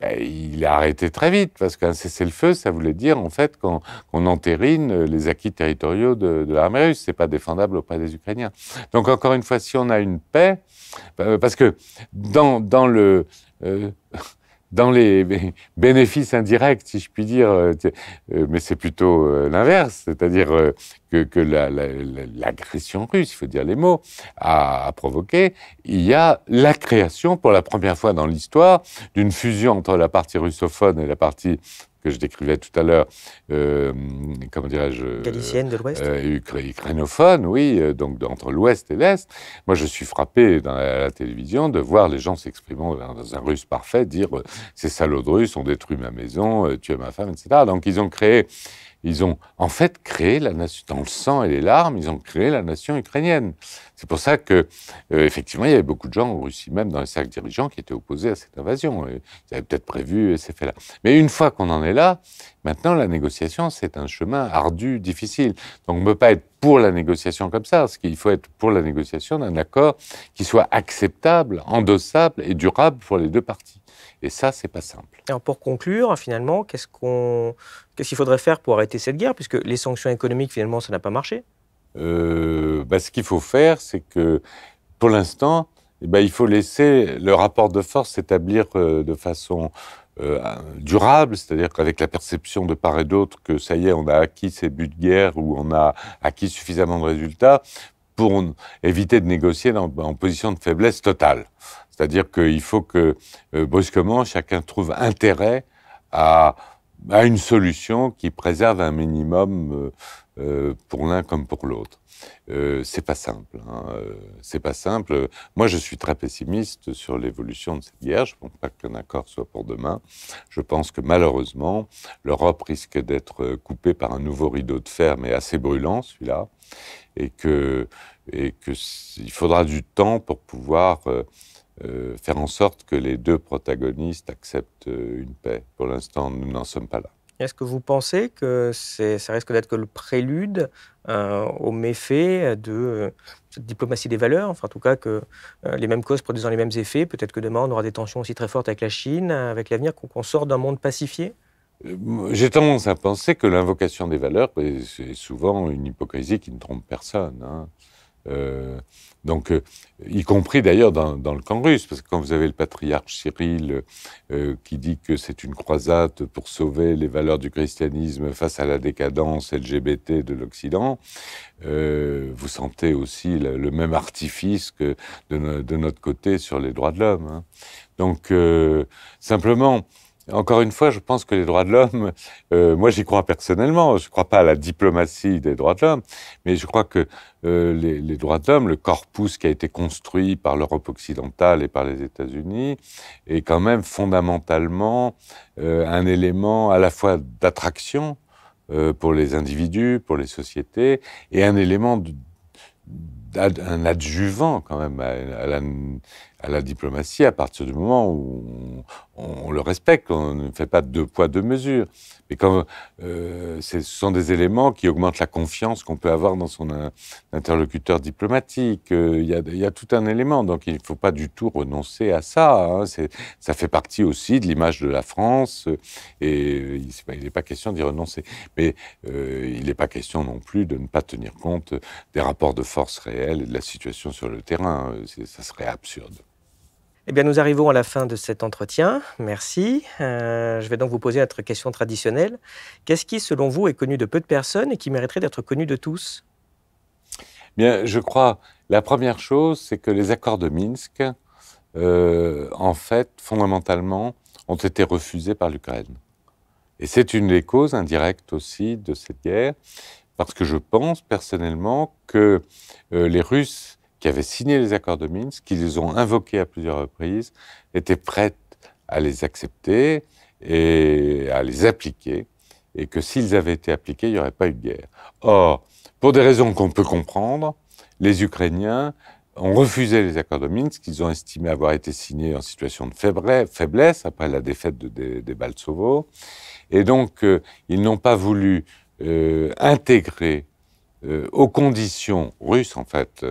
Ben, il a arrêté très vite, parce qu'un cessez-le-feu, ça voulait dire, en fait, qu'on enterrine entérine les acquis territoriaux de, l'armée russe. C'est pas défendable auprès des Ukrainiens. Donc, encore une fois, si on a une paix, euh, parce que dans, le dans les bénéfices indirects, si je puis dire, euh, euh, mais c'est plutôt euh, l'inverse, c'est-à-dire que, l'agression la, russe, il faut dire les mots, a, provoqué, il y a la création, pour la première fois dans l'histoire, d'une fusion entre la partie russophone et la partie que je décrivais tout à l'heure, euh, comment dirais-je euh, Galicienne de l'Ouest euh, Ukrainophone, oui, donc entre l'Ouest et l'Est. Moi, je suis frappé dans la, à la télévision de voir les gens s'exprimant dans un russe parfait dire ces salauds de russes ont détruit ma maison, tué ma femme, etc. Donc, ils ont créé ils ont en fait créé la nation, dans le sang et les larmes, ils ont créé la nation ukrainienne. C'est pour ça que, euh, effectivement, il y avait beaucoup de gens en Russie, même dans les cercles dirigeants, qui étaient opposés à cette invasion. Ils avaient peut-être prévu ces faits-là. Mais une fois qu'on en est là, maintenant, la négociation, c'est un chemin ardu, difficile. Donc, on ne peut pas être pour la négociation comme ça. Ce qu'il faut être pour la négociation d'un accord qui soit acceptable, endossable et durable pour les deux parties. Et ça, c'est pas simple. pour conclure, finalement, qu'est-ce qu'il faudrait faire pour arrêter cette guerre, puisque les sanctions économiques, finalement, ça n'a pas marché euh, bah, ce qu'il faut faire, c'est que pour l'instant, eh ben, il faut laisser le rapport de force s'établir euh, de façon euh, durable, c'est-à-dire qu'avec la perception de part et d'autre que ça y est, on a acquis ses buts de guerre ou on a acquis suffisamment de résultats pour éviter de négocier en position de faiblesse totale. C'est-à-dire qu'il faut que, euh, brusquement, chacun trouve intérêt à, à, une solution qui préserve un minimum euh, euh, pour l'un comme pour l'autre. Euh, c'est pas simple. Hein, c'est pas simple. Moi, je suis très pessimiste sur l'évolution de cette guerre. Je ne pense pas qu'un accord soit pour demain. Je pense que malheureusement, l'Europe risque d'être coupée par un nouveau rideau de fer, mais assez brûlant, celui-là, et que et que il faudra du temps pour pouvoir euh, faire en sorte que les deux protagonistes acceptent euh, une paix. Pour l'instant, nous n'en sommes pas là. Est-ce que vous pensez que ça risque d'être que le prélude euh, au méfait de cette diplomatie des valeurs Enfin, en tout cas, que les mêmes causes produisant les mêmes effets, peut-être que demain, on aura des tensions aussi très fortes avec la Chine, avec l'avenir, qu'on sorte d'un monde pacifié j'ai tendance à penser que l'invocation des valeurs, ben, c'est souvent une hypocrisie qui ne trompe personne. Hein. Donc, euh, y compris d'ailleurs dans, le camp russe, parce que quand vous avez le patriarche Cyril euh, qui dit que c'est une croisade pour sauver les valeurs du christianisme face à la décadence LGBT de l'Occident, euh, vous sentez aussi le, même artifice que de, notre côté sur les droits de l'homme. Hein. Donc, simplement, encore une fois, je pense que les droits de l'homme, euh, moi j'y crois personnellement, je ne crois pas à la diplomatie des droits de l'homme, mais je crois que euh, les, droits de l'homme, le corpus qui a été construit par l'Europe occidentale et par les États-Unis, est quand même fondamentalement euh, un élément à la fois d'attraction pour les individus, pour les sociétés, et un élément d'un un adjuvant quand même à la à la diplomatie à partir du moment où on, le respecte, on ne fait pas deux poids, deux mesures. Mais euh, ce sont des éléments qui augmentent la confiance qu'on peut avoir dans son interlocuteur diplomatique, euh, il y, a tout un élément. Donc il ne faut pas du tout renoncer à ça. Hein. Ça fait partie aussi de l'image de la France euh, et il n'est pas question d'y renoncer. Mais il n'est pas question non plus de ne pas tenir compte des rapports de force réels et de la situation sur le terrain. Ça serait absurde. Eh bien, nous arrivons à la fin de cet entretien. Merci. Euh, je vais donc vous poser notre question traditionnelle. Qu'est-ce qui, selon vous, est connu de peu de personnes et qui mériterait d'être connu de tous eh Bien, je crois, la première chose, c'est que les accords de Minsk, euh, en fait, fondamentalement, ont été refusés par l'Ukraine. Et c'est une des causes indirectes aussi de cette guerre, parce que je pense personnellement que euh, les Russes qui avaient signé les accords de Minsk, qui les ont invoqués à plusieurs reprises, étaient prêtes à les accepter et à les appliquer, et que s'ils avaient été appliqués, il n'y aurait pas eu de guerre. Or, pour des raisons qu'on peut comprendre, les Ukrainiens ont refusé les accords de Minsk, qu'ils ont estimé avoir été signés en situation de faiblesse après la défaite de, des, Baltsovo. Et donc, euh, ils n'ont pas voulu euh, intégrer euh, aux conditions russes, en fait,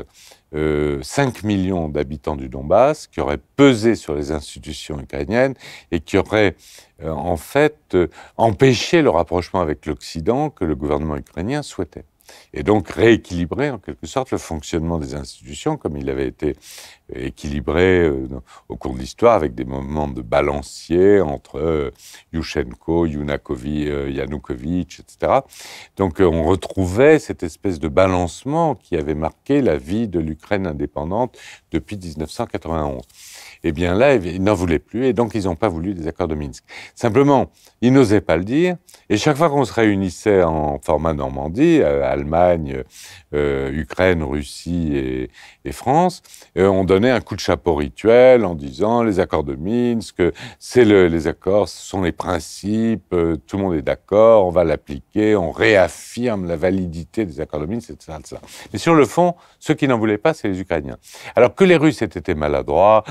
5 euh, millions d'habitants du Donbass, qui auraient pesé sur les institutions ukrainiennes et qui auraient euh, en fait euh, empêché le rapprochement avec l'Occident que le gouvernement ukrainien souhaitait et donc rééquilibrer en quelque sorte le fonctionnement des institutions comme il avait été euh, équilibré euh, au cours de l'histoire avec des moments de balancier entre euh, Yushchenko, Yunakovi, Yanukovych, etc. Donc on retrouvait cette espèce de balancement qui avait marqué la vie de l'Ukraine indépendante depuis 1991 eh bien là, ils n'en voulaient plus et donc ils n'ont pas voulu des accords de Minsk. Simplement, ils n'osaient pas le dire et chaque fois qu'on se réunissait en format Normandie, euh, Allemagne, euh, Ukraine, Russie et, France, euh, on donnait un coup de chapeau rituel en disant les accords de Minsk, c'est les accords, ce sont les principes, tout le monde est d'accord, on va l'appliquer, on réaffirme la validité des accords de Minsk, etc. ça. Mais sur le fond, ceux qui n'en voulaient pas, c'est les Ukrainiens. Alors que les Russes étaient maladroits,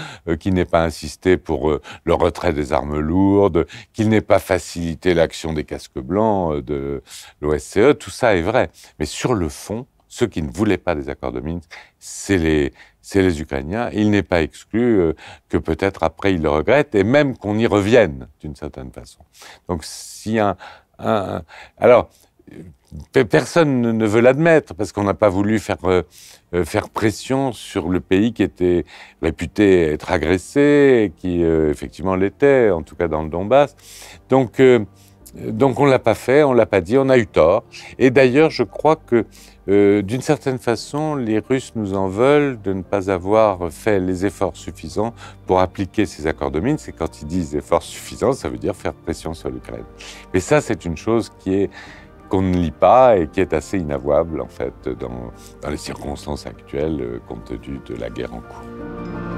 qu'il n'ait pas insisté pour euh, le retrait des armes lourdes, qu'il n'ait pas facilité l'action des casques blancs euh, de l'OSCE, tout ça est vrai. Mais sur le fond, ceux qui ne voulaient pas des accords de Minsk, c'est les, c'est les Ukrainiens. Il n'est pas exclu euh, que peut-être après ils le regrettent et même qu'on y revienne d'une certaine façon. Donc si un, un alors euh, personne ne veut l'admettre parce qu'on n'a pas voulu faire, euh, euh, faire pression sur le pays qui était réputé être agressé, qui effectivement l'était, en tout cas dans le Donbass. Donc, donc on ne l'a pas fait, on ne l'a pas dit, on a eu tort. Et d'ailleurs, je crois que d'une certaine façon, les Russes nous en veulent de ne pas avoir fait les efforts suffisants pour appliquer ces accords de Minsk. Et quand ils disent efforts suffisants, ça veut dire faire pression sur l'Ukraine. Mais ça, c'est une chose qui est qu'on ne lit pas et qui est assez inavouable en fait dans les circonstances actuelles euh, compte tenu de la guerre en cours.